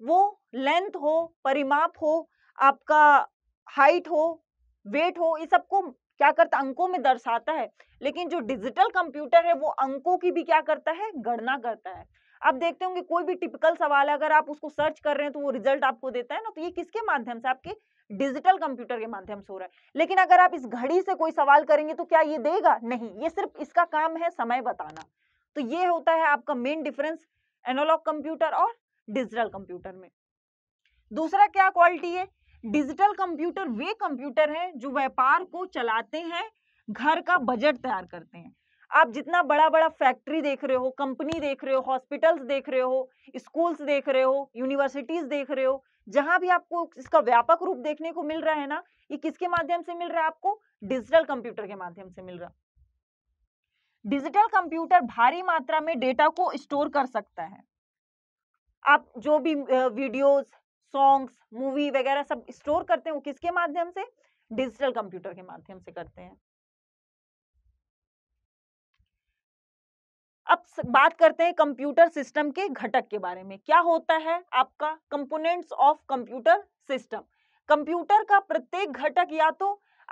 S1: वो लेंथ हो परिमाप हो आपका हाइट हो वेट हो ये सबको क्या करता अंकों में दर्शाता है लेकिन जो डिजिटल कंप्यूटर है वो अंकों की भी क्या करता है गणना करता है आप देखते होंगे कोई भी टिपिकल सवाल है अगर आप उसको सर्च कर रहे हैं तो वो रिजल्ट आपको देता है ना तो ये किसके माध्यम से आपके डिजिटल कंप्यूटर के माध्यम से हो रहा है लेकिन अगर आप इस घड़ी से कोई सवाल करेंगे तो क्या ये देगा नहीं ये सिर्फ इसका काम है समय बताना तो ये होता है आपका मेन डिफरेंस एनोलॉग कंप्यूटर और डिजिटल कंप्यूटर में दूसरा क्या क्वालिटी है डिजिटल कंप्यूटर वे कंप्यूटर है जो व्यापार को चलाते हैं घर का बजट तैयार करते हैं आप जितना बड़ा बड़ा फैक्ट्री देख रहे हो कंपनी देख रहे हो हॉस्पिटल्स देख रहे हो स्कूल्स देख रहे हो यूनिवर्सिटीज देख रहे हो जहां भी आपको इसका व्यापक रूप देखने को मिल रहा है ना ये किसके माध्यम से मिल रहा है आपको डिजिटल कंप्यूटर के माध्यम से मिल रहा डिजिटल कंप्यूटर भारी मात्रा में डेटा को स्टोर कर सकता है आप जो भी वीडियोस सॉन्ग्स मूवी वगैरह सब स्टोर करते हैं वो किसके माध्यम से डिजिटल कंप्यूटर के माध्यम से करते हैं अब बात करते हैं कंप्यूटर सिस्टम के घटक के बारे में क्या होता है आपका components of computer system computer का प्रत्येक घटक या तो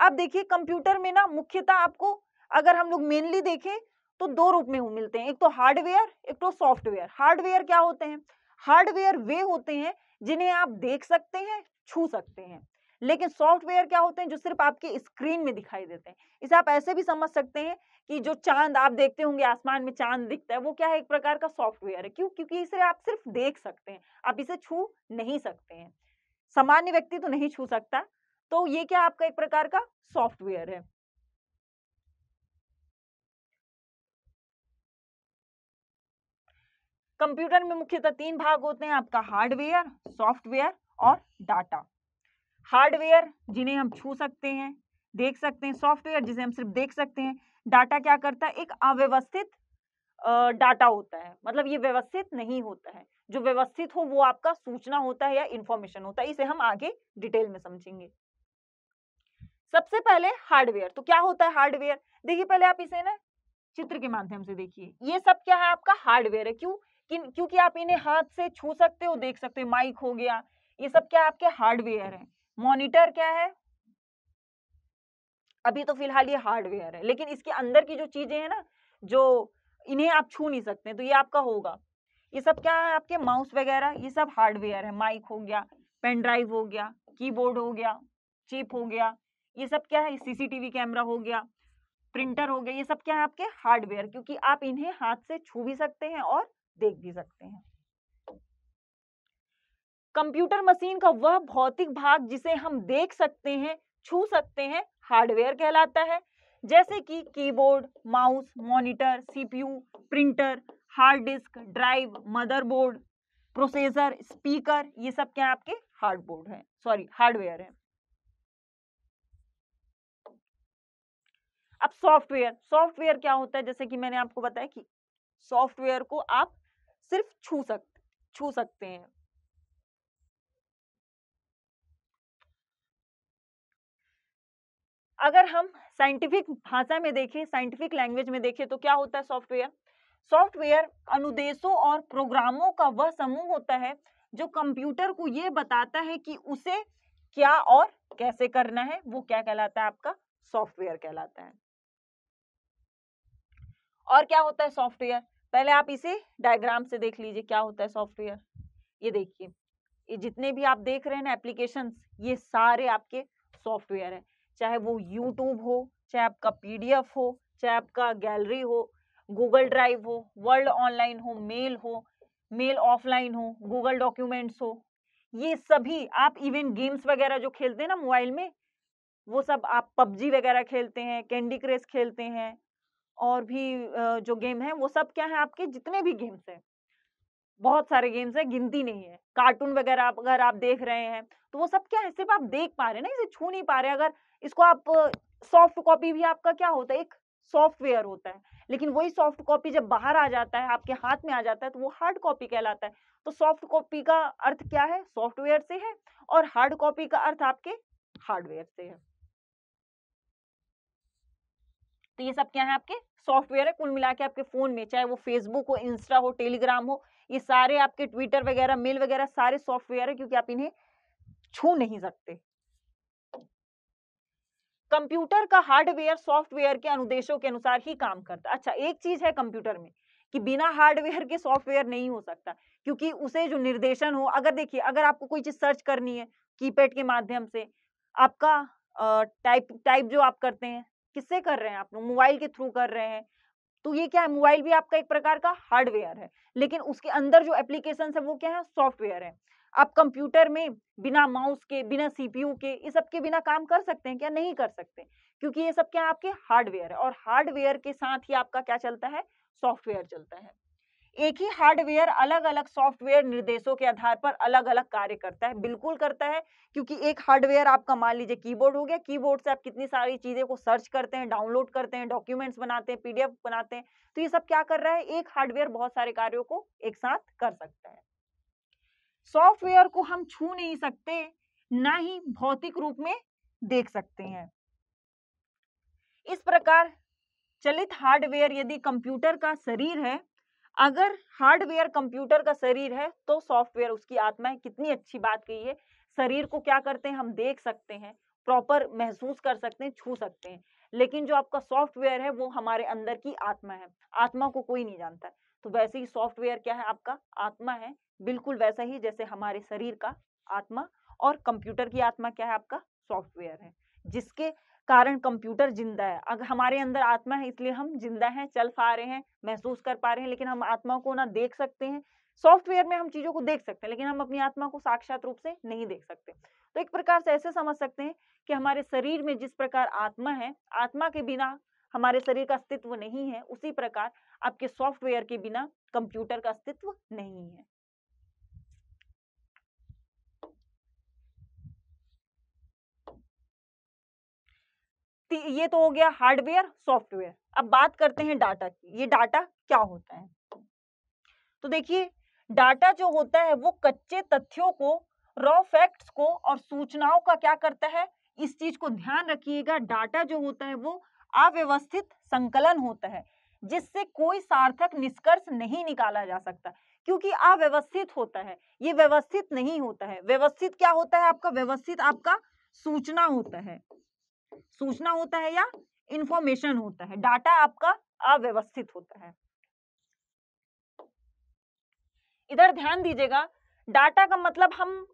S1: आप देखिए कंप्यूटर में ना मुख्यतः आपको अगर हम लोग मेनली देखें तो दो रूप में मिलते हैं एक तो हार्डवेयर एक तो सॉफ्टवेयर हार्डवेयर क्या होते हैं हार्डवेयर वे होते हैं जिन्हें आप देख सकते हैं छू सकते हैं लेकिन सॉफ्टवेयर क्या होते हैं जो सिर्फ आपके स्क्रीन में दिखाई देते हैं इसे आप ऐसे भी समझ सकते हैं कि जो चांद आप देखते होंगे आसमान में चांद दिखता है वो क्या है एक प्रकार का सॉफ्टवेयर है क्यों क्योंकि इसे आप सिर्फ देख सकते हैं आप इसे छू नहीं सकते हैं सामान्य व्यक्ति तो नहीं छू सकता तो ये क्या आपका एक प्रकार का सॉफ्टवेयर है कंप्यूटर में मुख्यतः तीन भाग होते हैं आपका हार्डवेयर सॉफ्टवेयर और डाटा हार्डवेयर जिन्हें हम छू सकते हैं देख सकते हैं सॉफ्टवेयर जिसे हम सिर्फ देख सकते हैं डाटा क्या करता है एक अव्यवस्थित डाटा होता है मतलब ये व्यवस्थित नहीं होता है जो व्यवस्थित हो वो आपका सूचना होता है या इंफॉर्मेशन होता है इसे हम आगे डिटेल में समझेंगे सबसे पहले हार्डवेयर तो क्या होता है हार्डवेयर देखिए पहले आप इसे ना चित्र के माध्यम से देखिए ये सब क्या है आपका हार्डवेयर है क्यों क्योंकि आप इन्हें हाथ से छू सकते हो देख सकते हो माइक हो गया ये सब क्या आपके हार्डवेयर है मॉनिटर क्या है अभी तो फिलहाल ये हार्डवेयर है लेकिन इसके अंदर की जो चीजें हैं ना जो इन्हें आप छू नहीं सकते तो ये आपका होगा ये सब क्या है आपके माउस वगैरह ये सब हार्डवेयर है माइक हो गया पेन ड्राइव हो गया कीबोर्ड हो गया चिप हो गया ये सब क्या है सीसीटीवी कैमरा हो गया प्रिंटर हो गया ये सब क्या है आपके हार्डवेयर क्योंकि आप इन्हें हाथ से छू भी सकते हैं और देख भी सकते हैं कंप्यूटर मशीन का वह भौतिक भाग जिसे हम देख सकते हैं छू सकते हैं हार्डवेयर कहलाता है जैसे कि keyboard mouse monitor CPU printer hard disk drive motherboard processor speaker ये सब क्या आपके हार्डबोर्ड है सॉरी हार्डवेयर है अब सॉफ्टवेयर सॉफ्टवेयर क्या होता है जैसे कि मैंने आपको बताया कि सॉफ्टवेयर को आप सिर्फ छू सकते छू सकते हैं अगर हम साइंटिफिक भाषा में देखें साइंटिफिक लैंग्वेज में देखें तो क्या होता है सॉफ्टवेयर सॉफ्टवेयर अनुदेशों और प्रोग्रामों का वह समूह होता है जो कंप्यूटर को ये बताता है कि उसे क्या और कैसे करना है वो क्या कहलाता है आपका सॉफ्टवेयर कहलाता है और क्या होता है सॉफ्टवेयर पहले आप इसे डायग्राम से देख लीजिए क्या होता है सॉफ्टवेयर ये देखिए ये जितने भी आप देख रहे हैं ना एप्लीकेशन ये सारे आपके सॉफ्टवेयर है चाहे वो यूट्यूब हो चाहे आपका पी हो चाहे आपका गैलरी हो गूगल ड्राइव हो वर्ल्ड ऑनलाइन हो मेल हो मेल ऑफलाइन हो गूगल डॉक्यूमेंट्स हो ये सभी आप इवन गेम्स वगैरह जो खेलते हैं ना मोबाइल में वो सब आप पबजी वगैरह खेलते हैं कैंडी क्रेस खेलते हैं और भी जो गेम है वो सब क्या है आपके जितने भी गेम्स हैं बहुत सारे गेम्स है गिनती नहीं है कार्टून वगैरह आप अगर आप देख रहे हैं तो वो सब क्या है सिर्फ आप देख पा रहे हैं ना इसे छू नहीं पा रहे अगर इसको आप सॉफ्ट कॉपी भी आपका क्या होता है एक सॉफ्टवेयर होता है लेकिन वही सॉफ्ट कॉपी जब बाहर आ जाता है आपके हाथ में आ जाता है तो वो हार्ड कॉपी कहलाता है तो सॉफ्ट कॉपी का अर्थ क्या है सॉफ्टवेयर से है और हार्ड कॉपी का अर्थ आपके हार्डवेयर से है तो ये सब क्या है आपके सॉफ्टवेयर है कुल मिला के आपके फ़ोन में चाहे वो फेसबुक हो इंस्टा हो टेलीग्राम हो ये सारे आपके ट्विटर वगैरह मेल वगैरह सारे सॉफ्टवेयर है क्योंकि आप इन्हें छू नहीं सकते कंप्यूटर का हार्डवेयर सॉफ्टवेयर के अनुदेशों के अनुसार ही काम करता अच्छा एक चीज है कंप्यूटर में कि बिना हार्डवेयर के सॉफ्टवेयर नहीं हो सकता क्योंकि उसे जो निर्देशन हो अगर देखिए अगर आपको कोई चीज सर्च करनी है कीपैड के माध्यम से आपका टाइप टाइप जो आप करते हैं किससे कर रहे हैं आप लोग मोबाइल के थ्रू कर रहे हैं तो ये क्या है मोबाइल भी आपका एक प्रकार का हार्डवेयर है लेकिन उसके अंदर जो एप्लीकेशन है वो क्या है सॉफ्टवेयर है आप कंप्यूटर में बिना माउस के बिना सीपीयू के इस सब के बिना काम कर सकते हैं क्या नहीं कर सकते क्योंकि ये सब क्या आपके हार्डवेयर है और हार्डवेयर के साथ ही आपका क्या चलता है सॉफ्टवेयर चलता है एक ही हार्डवेयर अलग अलग सॉफ्टवेयर निर्देशों के आधार पर अलग अलग कार्य करता है बिल्कुल करता है क्योंकि एक हार्डवेयर आपका मान लीजिए कीबोर्ड हो गया कीबोर्ड से आप कितनी सारी चीज़ें को सर्च करते हैं डाउनलोड करते हैं डॉक्यूमेंट्स बनाते हैं पीडीएफ बनाते हैं तो ये सब क्या कर रहा है एक हार्डवेयर बहुत सारे कार्यो को एक साथ कर सकता है सॉफ्टवेयर को हम छू नहीं सकते ना ही भौतिक रूप में देख सकते हैं इस प्रकार चलित हार्डवेयर यदि कंप्यूटर का शरीर है अगर हार्डवेयर कंप्यूटर का शरीर है तो सॉफ्टवेयर उसकी आत्मा है कितनी अच्छी बात कही है शरीर को क्या करते हैं हम देख सकते हैं प्रॉपर महसूस कर सकते हैं छू सकते हैं लेकिन जो आपका सॉफ्टवेयर है वो हमारे अंदर की आत्मा है आत्मा को कोई नहीं जानता तो वैसे ही सॉफ्टवेयर क्या है आपका आत्मा है बिल्कुल वैसा ही जैसे हमारे शरीर का आत्मा और कंप्यूटर की आत्मा क्या है आपका सॉफ्टवेयर है जिसके कारण कंप्यूटर जिंदा है अगर हमारे अंदर आत्मा है इसलिए हम जिंदा हैं चल पा रहे हैं महसूस कर पा रहे हैं लेकिन हम आत्मा को ना देख सकते हैं सॉफ्टवेयर में हम चीजों को देख सकते हैं लेकिन हम अपनी आत्मा को साक्षात रूप से नहीं देख सकते तो एक प्रकार से ऐसे समझ सकते हैं कि हमारे शरीर में जिस प्रकार आत्मा है आत्मा के बिना हमारे शरीर का अस्तित्व नहीं है उसी प्रकार आपके सॉफ्टवेयर के बिना कंप्यूटर का अस्तित्व नहीं है ये तो हो गया हार्डवेयर सॉफ्टवेयर अब बात करते हैं डाटा की ये डाटा क्या होता है तो देखिए डाटा जो होता है वो कच्चे तथ्यों को रॉ फैक्ट्स को और सूचनाओं का क्या करता है इस चीज को ध्यान रखिएगा डाटा जो होता है वो अव्यवस्थित संकलन होता है जिससे कोई सार्थक निष्कर्ष नहीं निकाला जा सकता क्योंकि अव्यवस्थित होता है ये व्यवस्थित नहीं होता है व्यवस्थित क्या होता है आपका व्यवस्थित आपका सूचना होता है सूचना होता है या इंफॉर्मेशन होता है डाटा आपका अव्यवस्थित होता है इधर ध्यान दीजिएगा डाटा का मतलब हम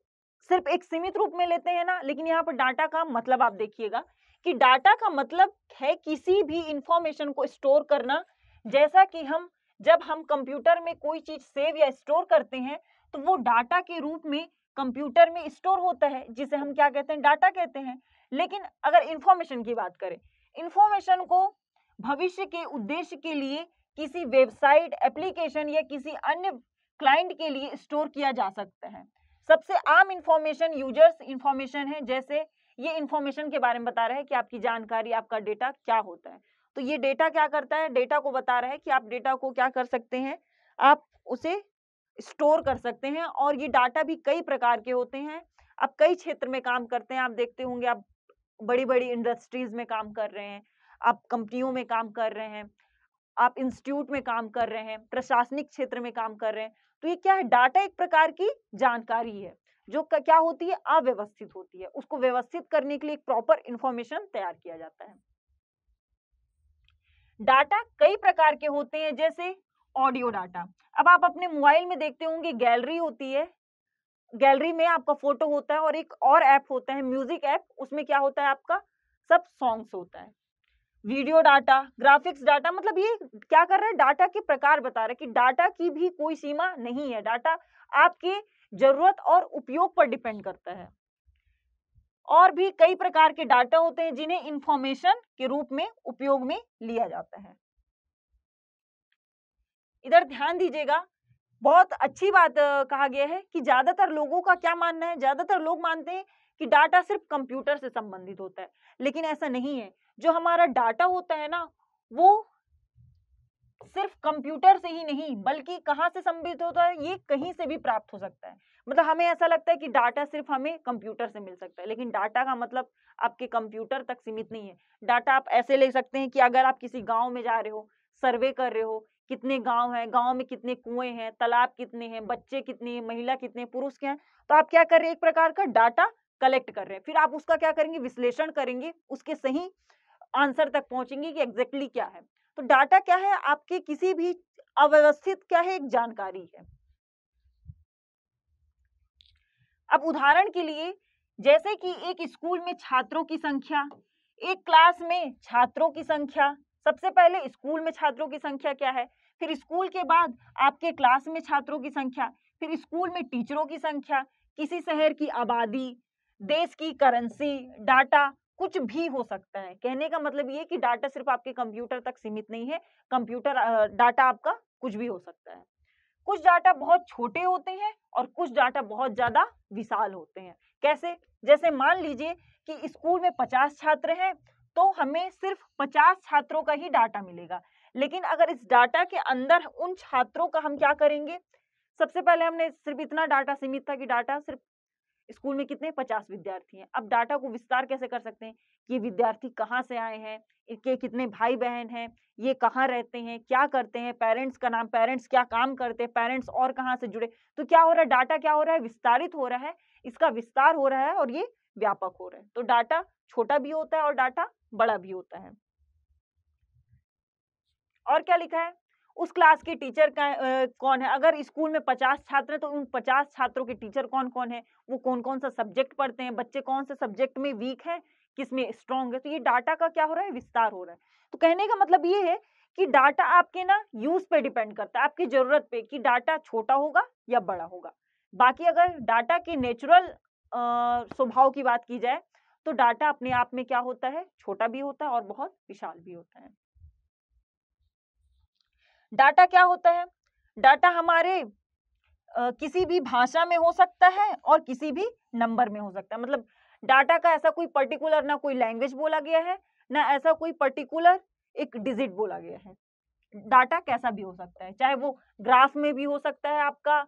S1: सिर्फ एक सीमित रूप में लेते हैं ना लेकिन यहाँ पर डाटा का मतलब आप देखिएगा कि डाटा का मतलब है किसी भी इंफॉर्मेशन को स्टोर करना जैसा कि हम जब हम कंप्यूटर में कोई चीज सेव या स्टोर करते हैं तो वो डाटा के रूप में कंप्यूटर में स्टोर होता है जिसे हम क्या कहते हैं डाटा कहते हैं लेकिन अगर इंफॉर्मेशन की बात करें इंफॉर्मेशन को भविष्य के उद्देश्य के लिए किसी वेबसाइट एप्लीकेशन या किसी अन्य क्लाइंट के लिए स्टोर किया जा सकता है सबसे आम इंफॉर्मेशन यूजर्स इंफॉर्मेशन है जैसे ये इंफॉर्मेशन के बारे में बता रहे हैं कि आपकी जानकारी आपका डेटा क्या होता है तो ये डेटा क्या करता है डेटा को बता रहा है कि आप डेटा को क्या कर सकते हैं आप उसे स्टोर कर सकते हैं और ये डाटा भी कई प्रकार के होते हैं आप कई क्षेत्र में काम करते हैं आप देखते होंगे आप बड़ी बड़ी इंडस्ट्रीज में काम कर रहे हैं आप कंपनियों में काम कर रहे हैं आप इंस्टीट्यूट में काम कर रहे हैं प्रशासनिक क्षेत्र में काम कर रहे हैं तो ये क्या है डाटा एक प्रकार की जानकारी है जो क्या होती है अव्यवस्थित होती है उसको व्यवस्थित करने के लिए एक प्रॉपर इंफॉर्मेशन तैयार किया जाता है डाटा कई प्रकार के होते हैं जैसे ऑडियो डाटा अब आप अपने मोबाइल में देखते होंगे गैलरी होती है गैलरी में आपका फोटो होता है और एक और ऐप होता है म्यूजिक ऐप उसमें क्या होता है आपका सब सॉन्ग्स होता है वीडियो डाटा ग्राफिक्स डाटा मतलब ये क्या कर रहा है डाटा के प्रकार बता रहा है कि डाटा की भी कोई सीमा नहीं है डाटा आपके जरूरत और उपयोग पर डिपेंड करता है और भी कई प्रकार के डाटा होते हैं जिन्हें इंफॉर्मेशन के रूप में उपयोग में लिया जाता है इधर ध्यान दीजिएगा बहुत अच्छी बात कहा गया है कि ज्यादातर लोगों का क्या मानना है ज्यादातर लोग मानते हैं कि डाटा सिर्फ कंप्यूटर से संबंधित होता है लेकिन ऐसा नहीं है जो हमारा डाटा होता है ना वो सिर्फ कंप्यूटर से ही नहीं बल्कि कहाँ से संबंधित होता है ये कहीं से भी प्राप्त हो सकता है मतलब हमें ऐसा लगता है कि डाटा सिर्फ हमें कंप्यूटर से मिल सकता है लेकिन डाटा का मतलब आपके कंप्यूटर तक सीमित नहीं है डाटा आप ऐसे ले सकते हैं कि अगर आप किसी गांव में जा रहे हो सर्वे कर रहे हो कितने गांव हैं गांव में कितने कुएं हैं तालाब कितने हैं बच्चे कितने हैं महिला कितने पुरुष के हैं तो आप क्या कर रहे हैं एक प्रकार का डाटा कलेक्ट कर रहे हैं फिर आप उसका क्या करेंगे विश्लेषण करेंगे उसके सही आंसर तक पहुंचेंगे कि एग्जैक्टली क्या है तो डाटा क्या है आपके किसी भी अव्यवस्थित क्या है एक जानकारी है अब उदाहरण के लिए जैसे कि एक स्कूल में छात्रों की संख्या एक क्लास में छात्रों की संख्या सबसे पहले स्कूल में छात्रों की संख्या क्या है फिर स्कूल के बाद आपके क्लास में छात्रों की संख्या फिर स्कूल में टीचरों की संख्या किसी शहर की आबादी देश की करेंसी डाटा कुछ भी हो सकता है कहने का मतलब ये कि डाटा सिर्फ आपके कंप्यूटर तक सीमित नहीं है कंप्यूटर डाटा आपका कुछ भी हो सकता है कुछ डाटा बहुत छोटे होते हैं और कुछ डाटा बहुत ज्यादा विशाल होते हैं कैसे जैसे मान लीजिए कि स्कूल में पचास छात्र हैं तो हमें सिर्फ 50 छात्रों का ही डाटा मिलेगा लेकिन अगर इस डाटा के अंदर उन छात्रों का हम क्या करेंगे सबसे पहले हमने सिर्फ इतना डाटा सीमित था कि डाटा सिर्फ स्कूल में कितने 50 विद्यार्थी हैं अब डाटा को विस्तार कैसे कर सकते हैं कि विद्यार्थी कहाँ से आए हैं इनके कितने भाई बहन हैं ये कहाँ रहते हैं क्या करते हैं पेरेंट्स का नाम पेरेंट्स क्या काम करते हैं पेरेंट्स और कहाँ से जुड़े तो क्या हो रहा है डाटा क्या हो रहा है विस्तारित हो रहा है इसका विस्तार हो रहा है और ये व्यापक हो रहा है तो डाटा छोटा भी होता है और डाटा बड़ा भी होता है और क्या लिखा है उस क्लास के टीचर का आ, कौन है अगर स्कूल में पचास छात्र हैं तो उन पचास छात्रों के टीचर कौन कौन है वो कौन कौन सा सब्जेक्ट पढ़ते हैं बच्चे कौन से सब्जेक्ट में वीक है किस में स्ट्रॉन्ग है तो ये डाटा का क्या हो रहा है विस्तार हो रहा है तो कहने का मतलब ये है कि डाटा आपके ना यूज पे डिपेंड करता है आपकी जरूरत पे कि डाटा छोटा होगा या बड़ा होगा बाकी अगर डाटा के नेचुरल स्वभाव की बात की जाए तो डाटा अपने आप में क्या होता है छोटा भी होता है और बहुत विशाल भी होता है डाटा क्या होता है डाटा हमारे आ, किसी भी भाषा में हो सकता है और किसी भी नंबर में हो सकता है मतलब डाटा का ऐसा कोई पर्टिकुलर ना कोई लैंग्वेज बोला गया है ना ऐसा कोई पर्टिकुलर एक डिजिट बोला गया है डाटा कैसा भी हो सकता है चाहे वो ग्राफ में भी हो सकता है आपका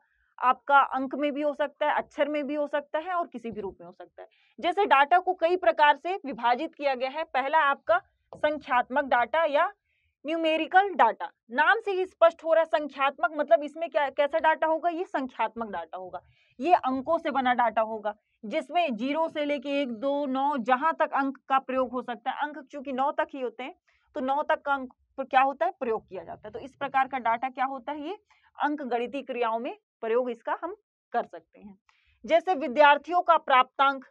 S1: आपका अंक में भी हो सकता है अक्षर में भी हो सकता है और किसी भी रूप में हो सकता है जैसे डाटा को कई प्रकार से विभाजित किया गया है पहला आपका संख्यात्मक डाटा या न्यूमेरिकल डाटा नाम से ही स्पष्ट हो रहा है संख्यात्मक मतलब इसमें क्या कैसा डाटा होगा ये संख्यात्मक डाटा होगा ये अंकों से बना डाटा होगा जिसमें जीरो से लेके एक दो नौ जहां तक अंक का प्रयोग हो सकता है अंक चूंकि नौ तक ही होते हैं तो नौ तक का अंक क्या होता है प्रयोग किया जाता है तो इस प्रकार का डाटा क्या होता है ये अंक गणितीय क्रियाओं में प्रयोग इसका हम कर सकते हैं जैसे विद्यार्थियों का प्राप्तांक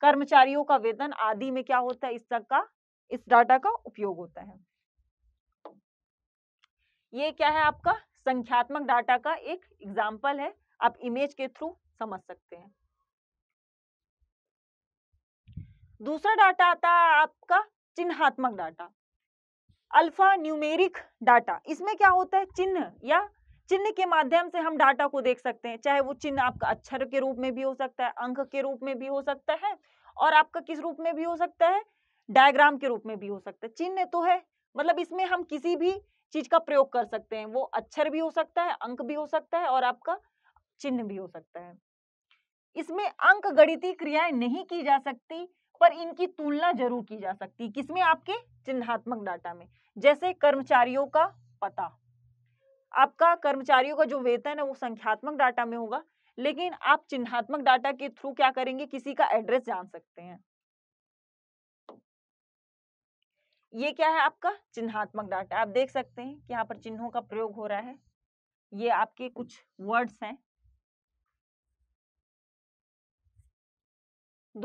S1: कर्मचारियों का वेतन आदि में क्या होता है इस तक का इस डाटा का उपयोग होता है ये क्या है आपका संख्यात्मक डाटा का एक एग्जाम्पल है आप इमेज के थ्रू समझ सकते हैं दूसरा डाटा आता है आपका चिन्हात्मक डाटा अल्फा न्यूमेरिक डाटा इसमें क्या होता है चिन्ह या चिन्ह के माध्यम से हम डाटा को देख सकते हैं चाहे वो चिन्ह आपका अक्षर के रूप में भी हो सकता है अंक के रूप में भी हो सकता है और आपका किस रूप में भी हो सकता है डायग्राम के रूप में भी हो सकता है चिन्ह तो है मतलब इसमें हम किसी भी चीज का प्रयोग कर सकते हैं वो अक्षर भी हो सकता है अंक भी हो सकता है और आपका चिन्ह भी हो सकता है इसमें अंक गणितीय क्रियाएं नहीं की जा सकती पर इनकी तुलना जरूर की जा सकती किसमें आपके चिन्हात्मक डाटा में जैसे कर्मचारियों का पता आपका कर्मचारियों का जो वेतन है वो संख्यात्मक डाटा में होगा लेकिन आप चिन्हात्मक डाटा के थ्रू क्या करेंगे किसी का एड्रेस जान सकते हैं ये क्या है आपका चिन्हात्मक डाटा आप देख सकते हैं कि यहाँ पर चिन्हों का प्रयोग हो रहा है ये आपके कुछ वर्ड्स हैं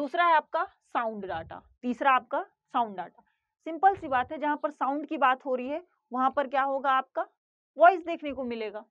S1: दूसरा है आपका साउंड डाटा तीसरा आपका साउंड डाटा सिंपल सी बात है जहां पर साउंड की बात हो रही है वहां पर क्या होगा आपका वॉइस देखने को मिलेगा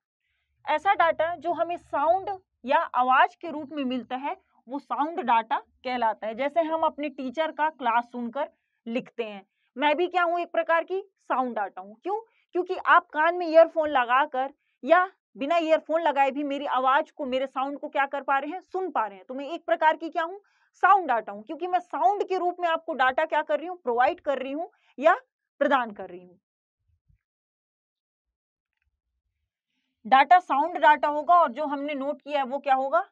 S1: ऐसा डाटा जो हमें साउंड या आवाज के रूप में मिलता है वो साउंड डाटा कहलाता है जैसे हम अपने टीचर का क्लास सुनकर लिखते हैं मैं भी क्या हूँ एक प्रकार की साउंड डाटा हूँ क्यों क्योंकि आप कान में ईयरफोन लगाकर या बिना ईयरफोन लगाए भी मेरी आवाज को मेरे साउंड को क्या कर पा रहे हैं सुन पा रहे हैं तो मैं एक प्रकार की क्या हूँ साउंड डाटा हूँ क्योंकि मैं साउंड के रूप में आपको डाटा क्या कर रही हूँ प्रोवाइड कर रही हूँ या प्रदान कर रही हूँ डाटा साउंड डाटा होगा और जो हमने नोट किया है वो क्या होगा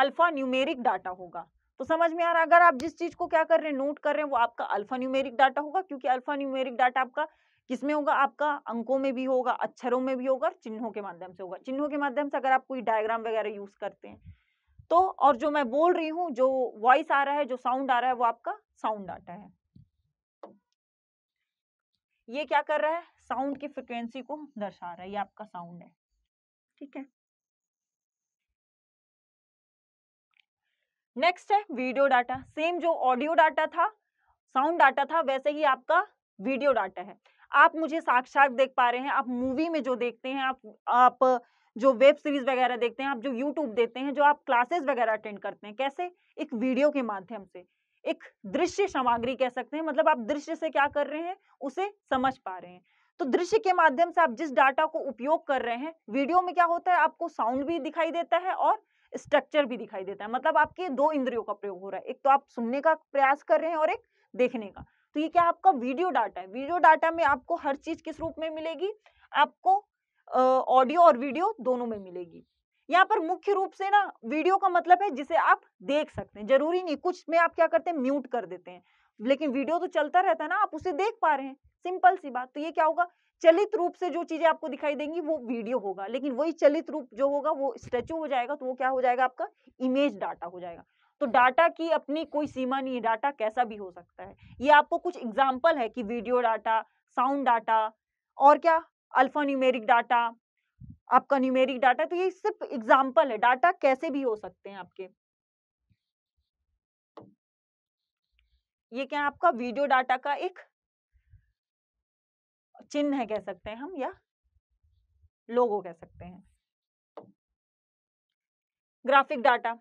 S1: अल्फा न्यूमेरिक डाटा होगा तो समझ में आ रहा है अगर आप जिस चीज को क्या कर रहे हैं नोट कर रहे हैं वो आपका अल्फा न्यूमेरिक डाटा होगा क्योंकि अल्फा न्यूमेरिक डाटा आपका किसमें होगा आपका अंकों में भी होगा अक्षरों में भी होगा और चिन्हों के माध्यम से होगा चिन्हों के माध्यम से अगर आप कोई डायग्राम वगैरह यूज करते हैं तो और जो मैं बोल रही हूँ जो वॉइस आ रहा है जो साउंड आ रहा है वो आपका साउंड डाटा है ये क्या कर रहा है साउंड की फ्रिक्वेंसी को दर्शा रहा है ये आपका साउंड है ठीक है नेक्स्ट है वीडियो डाटा सेम जो ऑडियो डाटा था साउंड डाटा था वैसे ही आपका वीडियो डाटा है आप मुझे साक्षात देख पा रहे हैं आप मूवी में जो देखते हैं आप आप जो वेब सीरीज वगैरह देखते हैं आप जो यूट्यूब देखते हैं जो आप क्लासेस वगैरह अटेंड करते हैं कैसे एक वीडियो के माध्यम से एक दृश्य सामग्री कह सकते हैं मतलब आप दृश्य से क्या कर रहे हैं उसे समझ पा रहे हैं तो दृश्य के माध्यम से आप जिस डाटा को उपयोग कर रहे हैं वीडियो में क्या होता है आपको साउंड भी दिखाई देता है और स्ट्रक्चर भी दिखाई देता है मतलब आपके दो इंद्रियों का प्रयोग हो रहा है एक तो आप सुनने का प्रयास कर रहे हैं और एक देखने का तो ये क्या आपका वीडियो डाटा है वीडियो डाटा में आपको हर चीज किस रूप में मिलेगी आपको ऑडियो और वीडियो दोनों में मिलेगी यहाँ पर मुख्य रूप से ना वीडियो का मतलब है जिसे आप देख सकते हैं जरूरी नहीं कुछ में आप क्या करते हैं म्यूट कर देते हैं लेकिन वीडियो तो चलता रहता है ना आप उसे देख पा रहे हैं सिंपल सी बात तो ये क्या होगा चलित रूप से जो चीजें आपको दिखाई देंगी वो वीडियो होगा लेकिन वही चलित रूप जो होगा वो स्टेचू हो जाएगा तो वो क्या हो जाएगा आपका इमेज डाटा हो जाएगा तो डाटा की अपनी कोई सीमा नहीं है डाटा कैसा भी हो सकता है ये आपको कुछ एग्जाम्पल है कि वीडियो डाटा साउंड डाटा और क्या अल्फा न्यूमेरिक डाटा आपका न्यूमेरिक डाटा तो ये सिर्फ एग्जाम्पल है डाटा कैसे भी हो सकते हैं आपके ये क्या आपका वीडियो डाटा का एक चिन्ह है कह सकते हैं हम या लोगो कह सकते हैं ग्राफिक डाटा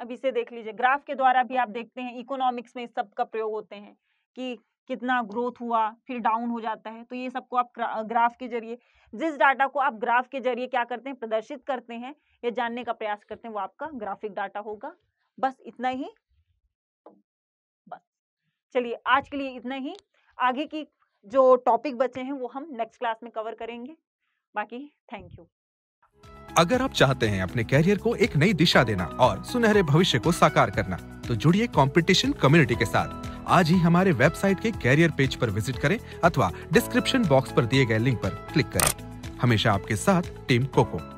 S1: अब इसे देख लीजिए ग्राफ के द्वारा भी आप देखते हैं इकोनॉमिक्स में इस सब का प्रयोग होते हैं कि कितना ग्रोथ हुआ फिर डाउन हो जाता है तो ये सबको आप ग्राफ के जरिए जिस डाटा को आप ग्राफ के जरिए क्या करते हैं प्रदर्शित करते हैं या जानने का प्रयास करते हैं वो आपका ग्राफिक डाटा होगा बस इतना ही चलिए आज के लिए इतना ही आगे की जो टॉपिक बचे हैं वो हम नेक्स्ट क्लास में कवर करेंगे बाकी थैंक यू अगर आप चाहते हैं अपने कैरियर को एक नई दिशा देना और सुनहरे भविष्य को साकार करना तो जुड़िए कंपटीशन कम्युनिटी के साथ आज ही हमारे वेबसाइट के कैरियर पेज पर विजिट करें अथवा डिस्क्रिप्शन बॉक्स पर दिए गए लिंक पर क्लिक करें हमेशा आपके साथ टीम कोको